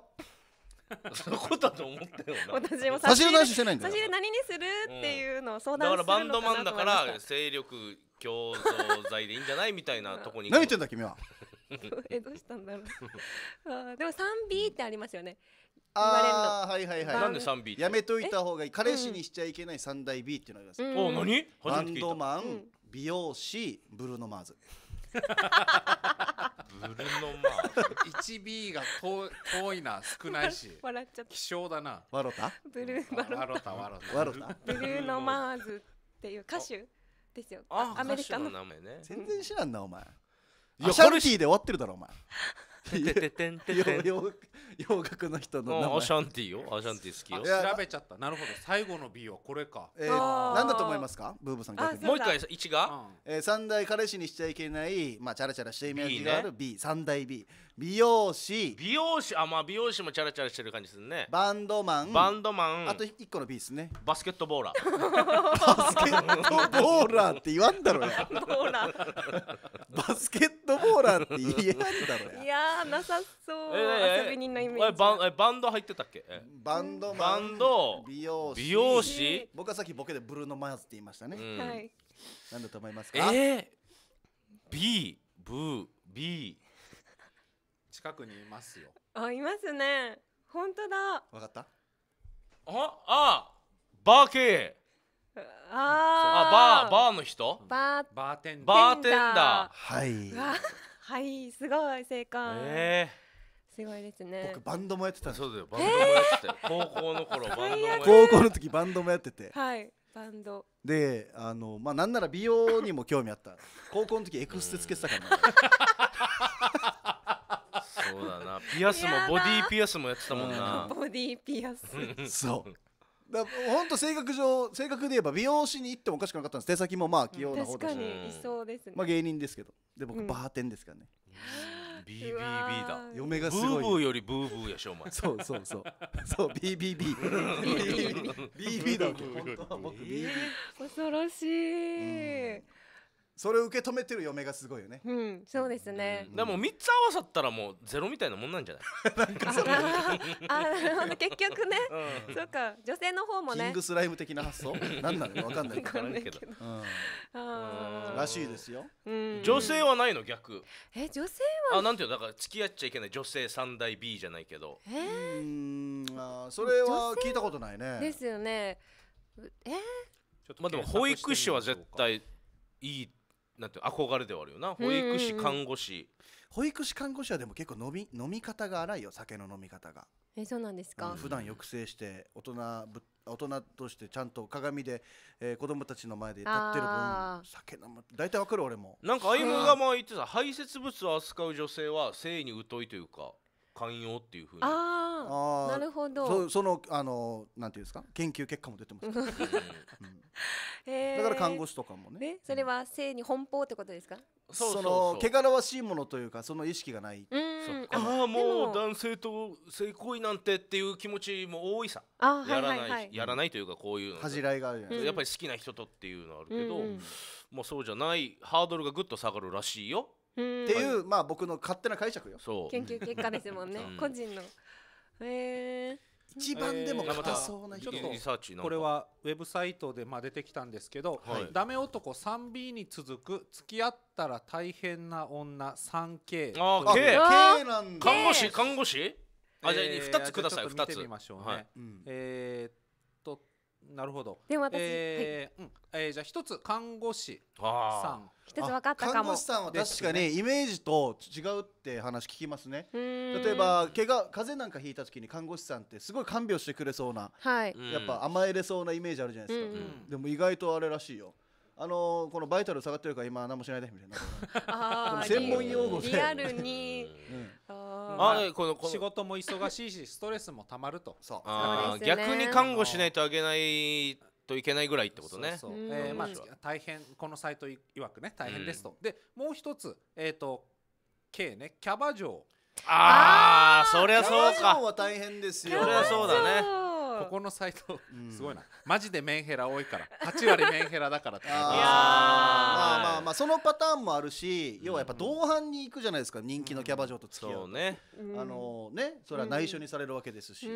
そこだと思ったよな私も差し入れのしてないんだ差し入れ何にするっていうのを相だ談かすらるのバかンなとドマンだからし勢力共同剤でいいんじゃないみたいなとこに 何言ってんだ君は えどうしたんだろうあでも 3B ってありますよねああはいはいはいなんで 3B っやめといた方がいい彼氏にしちゃいけない三大 B っていうのがあります、お何初バめて聞ンドマン、美容師ブルーノ・マーズブルーノ・マーズ 1B が遠遠いな少ないし 笑っちゃった希少だなワロタブルーあロタワロタワロタブルーノ・マーズっていう歌手ですよあアメリカの名前ね全然知らんなお前いやシャルティで終わってるだろお前ててててんててん。洋楽の人の名前。アシャンティよ。アシャンティ好きよ。調べちゃった。なるほど。最後の B はこれか。えー、だと思いますか、ブーブさん逆に。もう一回一が、三大彼氏にしちゃいけない、まあチャラチャラしてイメージがある B、三大 B。美容師美容師あまあ美容師もチャラチャラしてる感じするねバンドマンバンドマンあと一個の B ですねバスケットボーラーバスケットボーラーって言わんだろうやボーラーバスケットボーラーって言えんだろういやーなさそう、えー遊び人のイメーえバンえバンド入ってたっけえバンドマバンド美容師美容師僕はさっきボケでブルーノ・マヤーズって言いましたね、うんはいなんだと思いますえか、ー、B ブー B 近くにいますよ。あ、いますね。本当だ。わかったあ、あ、バーケ営。ああ、バー、バーの人バー、バーテンダー。バーテンダー。はい。はい、すごい正解。えーすごいですね。僕バンドもやってたそうだよ。バンドもやってて、高校の頃バンドもやってて。高校の時バンドもやってて。はい。バンド。で、あのまあなんなら美容にも興味あった。高校の時エクステつけてたから、ね。そうだな ピアスもボディピアスもやってたもんな ボディピアス そうだ本当性格上性格で言えば美容師に行ってもおかしくなかったんです手先もまあ器用な方だし確かにいそうですね、まあ、芸人ですけどで僕バーテンですからね、うん、BBB だ嫁がすごいブーブーよりブーブーやしお前そうそうそうそう BBBBB だ僕本当僕 BB 恐ろしい、うんそれを受け止めてる嫁がすごいよね。うん、そうですね。でも三つ合わさったらもうゼロみたいなもんなんじゃない？ああ、なるほ結局ね。そうか、女性の方もキンねグ。スライム的な発想何なの分 かんないけど。わからんけど。うんらしいですよ。うん女性はないの逆。え、女性あ、なんていうのだから付き合っちゃいけない女性三大 B じゃないけど。えうーん、あーそれは聞いたことないね。ですよね。うえまあでも保育士は絶対いいなんて憧れではあるよな保育士看護師保育士看護師はでも結構飲み飲み方が荒いよ酒の飲み方がえそうなんですか、うん、普段抑制して大人ぶ大人としてちゃんと鏡で、えー、子供たちの前で立ってる分酒飲む大体わかる俺もなんか歩がまあ言ってた排泄物を扱う女性は性に疎いというか寛容っていうふうにああなるほどそのあのなんていうんですか研究結果も出てますから、だから看護師とかもねそれは性に奔放ってことですか、その汚らわしいものというかその意識がないああもう男性と性行為なんてっていう気持ちも多いさやらないやらないというかこういう恥じらいがあるやっぱり好きな人とっていうのはあるけどもうそうじゃないハードルがぐっと下がるらしいよっていう、まあ僕の勝手な解釈よ研究結果ですもんね、個人のえ一番でも硬そうな人、えー、これはウェブサイトでまあ出てきたんですけど、はい、ダメ男 3B に続く付き合ったら大変な女 3K あ K, なんだ看護師看護師あじゃあ2つください2つ見てみましょうね、はいえーなるほど。で私、えー、はい、うん、えー、じゃあ一つ看護師さん。一つ分かったかも。看護師さんは確かにイメージと違うって話聞きますね。例えば怪我風邪なんか引いた時に看護師さんってすごい看病してくれそうな、はい、やっぱ甘えれそうなイメージあるじゃないですか。でも意外とあれらしいよ。あのこのバイタル下がってるから今何もしないでみたいな専門用語でリアルに、うん、あこの仕事も忙しいしストレスもたまるとそう、ね、逆に看護しないとあげないといけないぐらいってことね。そえー、まあ大変このサイトいわくね大変ですと。うん、でもう一つえっ、ー、と K ねキャバ嬢。ああそりゃそうか。キャバ嬢は大変ですよ。そりゃそうだね。ここのサイト、すごいなマジでメンヘラ多いから8割メンヘラだからってまあまあまあそのパターンもあるし要はやっぱ同伴に行くじゃないですか人気のキャバ嬢と付き合う、うん、ねあのねそれは内緒にされるわけですし、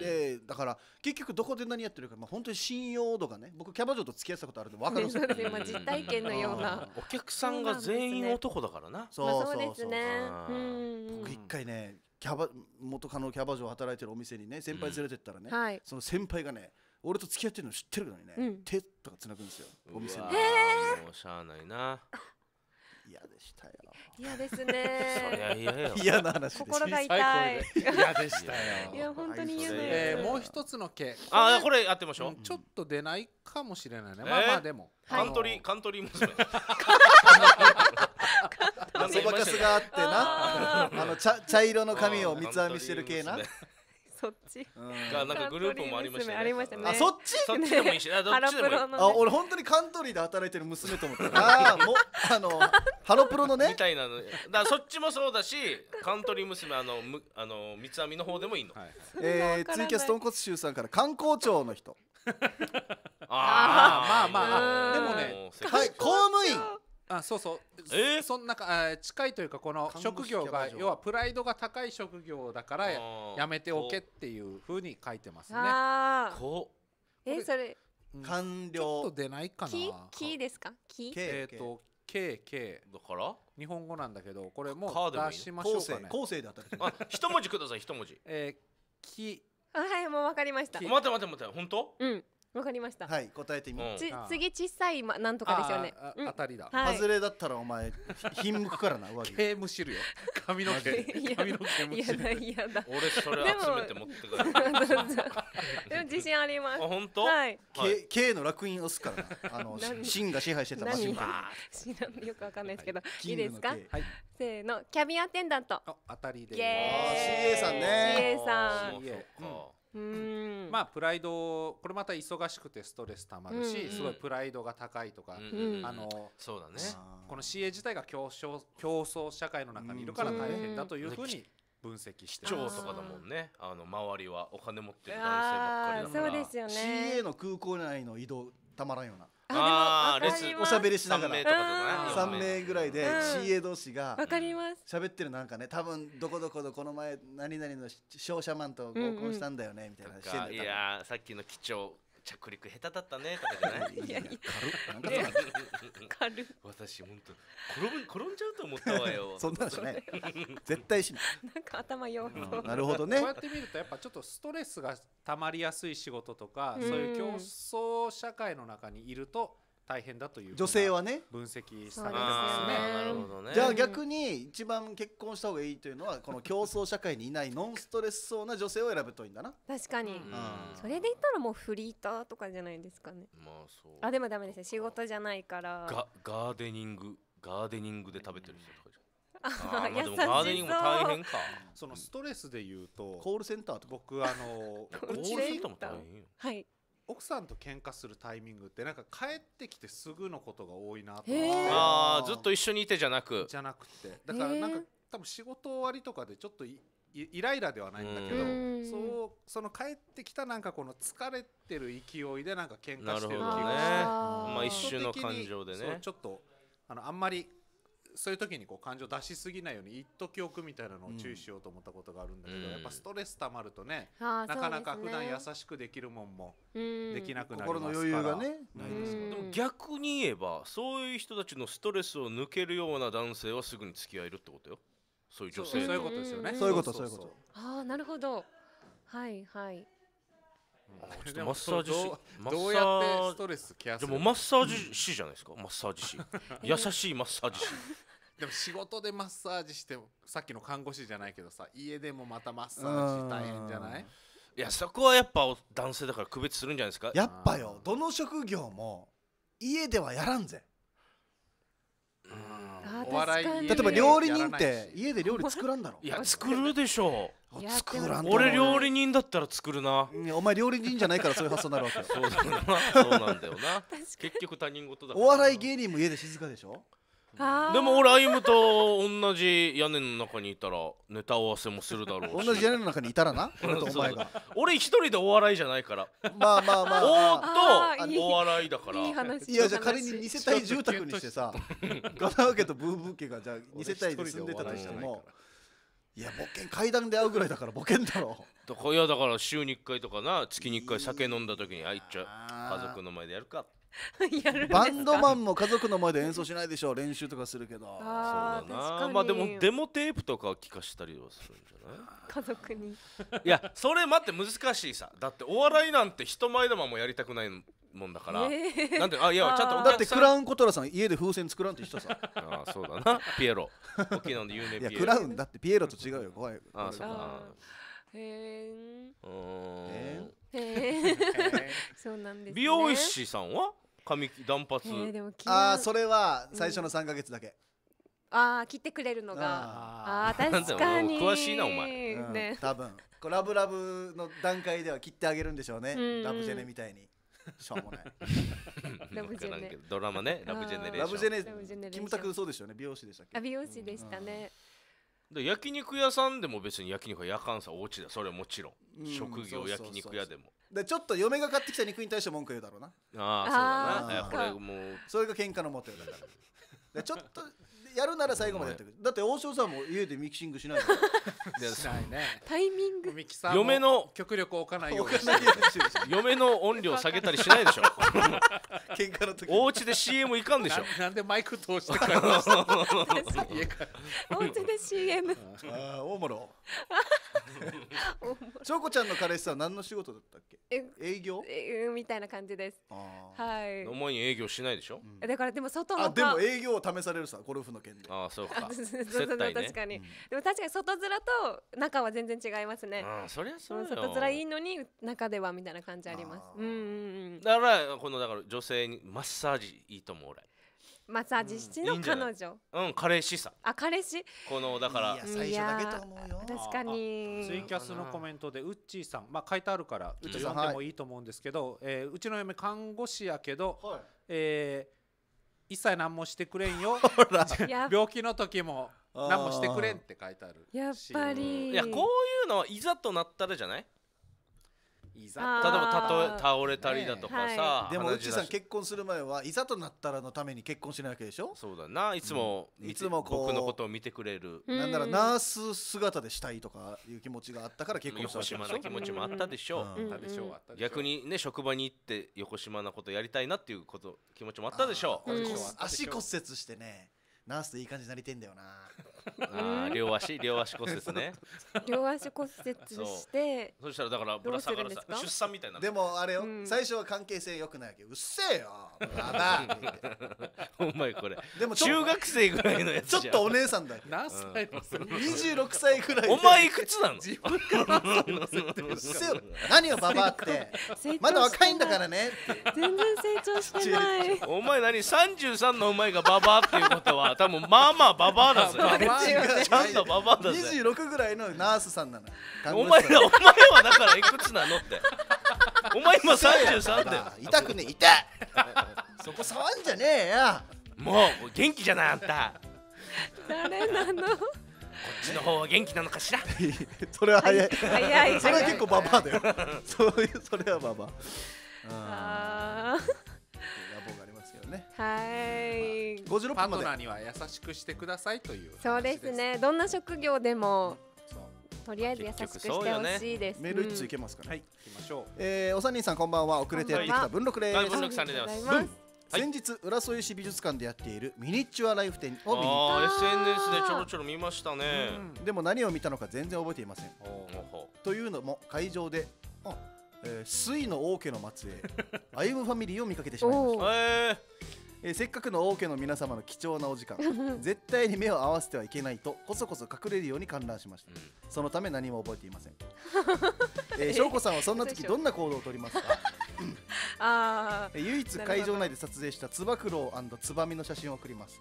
でだから結局どこで何やってるか、まあ、本当に信用度がね僕キャバ嬢と付き合ったことあるんで分かるんですよ、ね、実体験のようなお客さんが全員男だからなそうそうそうそう、僕一回ねキャバ元カノキャバ嬢働いてるお店にね先輩連れてったらね、うんその先輩がね俺と付き合ってるの知ってるのにね、うん、手とかつなぐんですよお店にもうしゃあないな嫌でしたよ嫌ですね 嫌な話心が痛い嫌でしたよ いや本当に嫌だよ、えもう一つの系あこれやってみましょう、ちょっと出ないかもしれないね、まあまあでも、カントリーカントリー娘カン なそばかすがあってなあの茶茶色の髪を三つ編みしてる系なそっち。がなんかグループもありましたね。ありましたね。あそっち。そっちでもいいし、あどっちでもいい。あ俺本当にカントリーで働いてる娘と思った。ああもあのハロプロのね。みたいなの。だそっちもそうだし、カントリー娘あのむあの三つ編みの方でもいいの。はい、えー、ツイキャストンコツシュウさんから観光庁の人。ああまあまあ。でもね、はい公務員。あそうそう、えーそんなかあ近いというかこの職業が要はプライドが高い職業だからやめておけっていうふうに書いてますね。ああ。こえ、それ、うんちょっ完と了出ないかな。木木ですか木えっ、と KK だから日本語なんだけどこれもカーうで出しましょうかね。後世だったりあ一文字ください一文字えー、きはい、もうわかりました。待って待って待って本当うん。わかりましたはい答えてみ、うん、次小さい、ま、なんとかですよね当たりだ、はい、外れだったらお前品目からな上着毛むしるよ髪の毛 髪の毛むしるやだ俺それ集めて持ってくる でも自信あります本当はい K, K の楽園押すからなあの真 が支配してたマシンがよくわかんないですけど、はい、いですか、はい、せーのキャビアテンダント当たりでーす CA さんね CA さんまあプライドこれまた忙しくてストレスたまるし、すごいプライドが高いとか、あのそうだねこの CA 自体が競争競争社会の中にいるから大変だというふうに分析して長とかだもんねあの周りはお金持ってる男性ばっかりだからそうですよね CA の空港内の移動たまらんようなああおしゃべりしながら3名,、名ぐらいで CA 同士がわかります喋ってるなんかね多分どこどこどこの前何々の商社マンと合コンしたんだよね、みたいないやさっきの貴重着陸下手だったねとかじゃない軽っ軽っ私本当転ぶ転んじゃうと思ったわよ そんなしない絶対しないなんか頭弱そう、なるほどねこうやって見るとやっぱちょっとストレスがたまりやすい仕事とかそういう競争社会の中にいると大変だという女性はね分析されてますね。ねじゃあ逆に一番結婚した方がいいというのはこの競争社会にいないノンストレスそうな女性を選ぶといいんだな。確かに。それで言ったらもうフリーターとかじゃないですかね。まあそう。あでもダメですね仕事じゃないから。ガガーデニングガーデニングで食べてる人とかじゃん。あまあ、でもガーデニングも大変かそのストレスで言うとコールセンターと僕あのコールセンターも大変よはい奥さんと喧嘩するタイミングってなんか帰ってきてすぐのことが多いなと思ってああずっと一緒にいてじゃなくじゃなくてだからなんか多分仕事終わりとかでちょっといいイライラではないんだけどそうその帰ってきたなんかこの疲れてる勢いでなんか喧嘩してる気がして、ね、まあ一瞬の感情でねちょっとあのあんまりそういう時にこう感情出しすぎないように一時おくみたいなのを注意しようと思ったことがあるんだけど、うん、やっぱストレスたまるとね、うん、なかなか普段優しくできるもんもできなくなりますから、心の余裕がねないですでも逆に言えばそういう人たちのストレスを抜けるような男性はすぐに付き合えるってことよそういう女性そういうことですよねそういうことそういうことああなるほどはいはいマッサージ師どうやってストレスケアするでもマッサージ師じゃないですか、うん、マッサージ師 優しいマッサージ師でも仕事でマッサージしてさっきの看護師じゃないけどさ家でもまたマッサージ大変じゃないいやそこはやっぱ男性だから区別するんじゃないですかやっぱよどの職業も家ではやらんぜお笑い例えば料理人って家で料理作らんだろいや作るでしょう作らん俺料理人だったら作るな、お前料理人じゃないからそういう発想になるわけそうなそうなんだよな 結局他人事だお笑い芸人も家で静かでしょでも俺歩と同じ屋根の中にいたらネタ合わせもするだろうし同じ屋根の中にいたらな俺とお前が俺一人でお笑いじゃないからまあまあまあ王とお笑いだからいやじゃあ仮に二世帯住宅にしてさガナウケとブーブー家がじゃあ2世帯で住んでたとしてもいや冒険階段で会うぐらいだからボケんだろだからいやだから週に1回とかな月に1回酒飲んだ時に会いっちゃう家族の前でやるかって やるバンドマンも家族の前で演奏しないでしょ練習とかするけどあそうだなまあでもデモテープとか聞かしたりはするんじゃない家族にいやそれ待って難しいさだってお笑いなんて人前でもやりたくないもんだから、えー、なんであいやちゃんとだってクラウンコトラさん家で風船作らんって人さあそうだなピエロ沖縄で有名ピエロクラウンだってピエロと違うよ怖いあそうかへえー、え そうなんです、ね、美容師さんは髪断髪ああそれは最初の3か月だけ、うん、ああ切ってくれるのがああ確かに詳しいなお前、うん、ね多分こラブラブの段階では切ってあげるんでしょうね、うんラブジェネみたいにしょうもない ラブジェネドラマねラブジェネレーションラブジェネキムタクそうでしたよね美容師でしたっけあ美容師でしたね、うんで焼肉屋さんでも別に焼肉はやかんさおうちだそれはもちろん、うん職業焼肉屋でもでちょっと嫁が買ってきた肉に対して文句言うだろうなああそうだなあこれもうそれが喧嘩のもとよだからでちょっとやるなら最後までやってくる、だって大塩さんも家でミキシングしないか しないねタイミング嫁の極力置かないように嫁の音量下げたりしないでしょ 喧嘩の時お家で CM いかんでしょ なんでマイク通してから家からお家で CM ああ大物ョコちゃんの彼氏さん何の仕事だったっけ営業みたいな感じですはい思いに営業しないでしょだからでも外のでも営業を試されるさゴルフのけんねああそうか 接待ね確かに、うん、でも確かに外面と中は全然違いますねああそりゃそうよ外面いいのに中ではみたいな感じありますうんうんうんだからこのだから女性にマッサージいいと思う俺マッサージ師の彼女、うん、うん、彼氏さあ彼氏このだから最初だけと思うよ確かにツイキャスのコメントでウッチーさんまあ書いてあるから、うん、ちょっとんでもいいと思うんですけど、はい、えー、うちの嫁看護師やけど、はい、えー一切何もしてくれんよ 病気の時も何もしてくれんって書いてあるやっぱりいやこういうのいざとなったらじゃないいざ例えば倒れたりだとかさ、はい、でもうちさん結婚する前はいざとなったらのために結婚しないわけでしょそうだないつも、うん、いつも僕のことを見てくれる、なんならナース姿でしたいとかいう気持ちがあったから結婚したでしょ横島な気持ちもあったでしょう、うん逆にね職場に行って横島なことやりたいなっていうこと気持ちもあったでしょう、足骨折してねナースでいい感じになりてんだよなあー両足両足骨折ね 両足骨折してそしたらだからぶら下がるさ出産みたいなでもあれよ、うん最初は関係性よくないわけうっせえよババ お前これでも中学生ぐらいのやつちょっとお姉さんだよ何歳のそれ26歳ぐらいでお前いくつなの自分から何歳うっせえよ何よババアってまだ若いんだからね全然成長してないお前何33のお前がババアっていうことは多分まあまあババアだぜちゃんとババアだぜ26ぐらいのナースさんなのお前らお前はだからいくつなのって お前今33だよ痛くね痛いそこ触んじゃねえやもう元気じゃないあんた誰なのこっちの方は元気なのかしら それは早い早いそれは結構ババアだよ そういうそれはババアああよねはい56分パートナーには優しくしてくださいというそうですねどんな職業でもとりあえず優しくしてほしいです、ね、メール一通いけますかね、うん、はい行きましょう、えー、お三人さんこんばんは遅れてやってきた文禄です文禄さんでございます先日浦添市美術館でやっているミニチュアライフ展を見に行った SNS でちょろちょろ見ましたね、うん、でも何を見たのか全然覚えていませんというのも会場であえー、水の王家の末裔アイムファミリーを見かけてしまいました、ええー、せっかくの王家の皆様の貴重なお時間 絶対に目を合わせてはいけないとこそこそ隠れるように観覧しました、うん、そのため何も覚えていません翔子、えー、さんはそんな時どんな行動をとりますかあ唯一会場内で撮影したつば九郎つばみの写真を送ります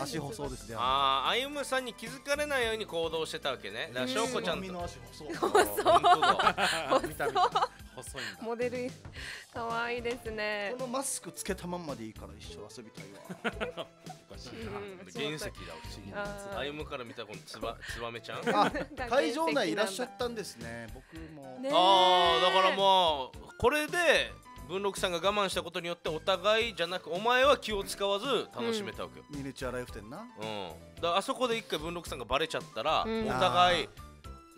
足細ですねああ歩さんに気づかれないように行動してたわけねだから翔子ちゃんの足細 細いモデル可愛いですねこのマスクつけたまんまでいいから一緒遊びたいわ し、原石だわ歩から見たこのつばつばめちゃん会場内いらっしゃったんですね僕もああだからまあこれで文禄さんが我慢したことによってお互いじゃなくお前は気を使わず楽しめたわけよ、ミニチュアライフ店なうんだあそこで一回文禄さんがバレちゃったら、お互い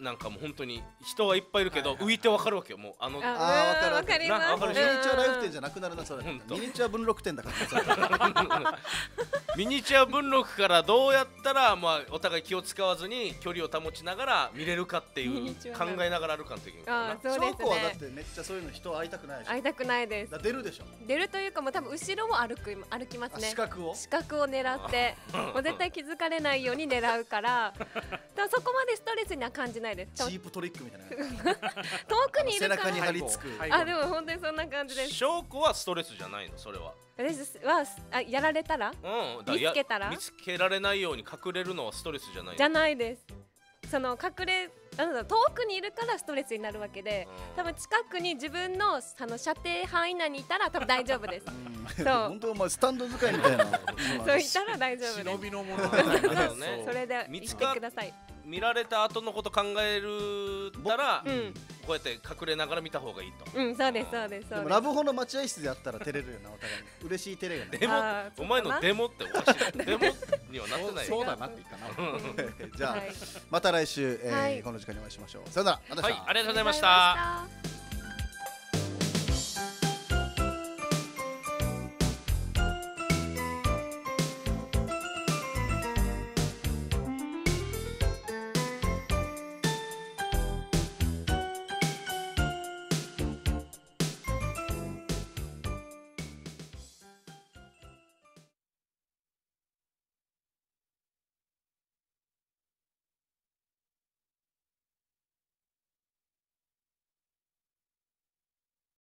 なんかもう本当に人はいっぱいいるけど、浮いてわかるわけよもうあのああわかるわかるミニチュアライフ店じゃなくなるなそれミニチュア文録店だからミニチュア文録からどうやったらまあお互い気を使わずに距離を保ちながら見れるかっていう考えながら歩かんといけないからそうですねはだってめっちゃそういうの人会いたくない会いたくないです出るでしょ出るというかもう多分後ろも歩く歩きますね視覚を視覚を狙ってもう絶対気づかれないように狙うから そこまでストレスには感じないないですチープトリックみたいな 遠くにいるから背中に張り付くあでも本当にそんな感じです証拠はストレスじゃないのそれは私はあやられたら,、うん、だ見つけたら見つけられないように隠れるのはストレスじゃないじゃないですその隠れなんだ遠くにいるからストレスになるわけで、多分近くに自分のあの射程範囲内にいたら多分大丈夫です。そう本当まあスタンド使いみたいな。そういたら大丈夫です。忍びのもの、そうそれで見つけてください。見られた後のこと考えるたら、うん、こうやって隠れながら見た方がいいとうんそうですそうですでもラブホの待合室でやったら照れるよなお互いに嬉しい照れがでもお前のデモっておかしい デモにはなってないそうだなって言ったな じゃあ、はい、また来週、えー、はい、この時間にお会いしましょうさよなら、またはい、ありがとうございました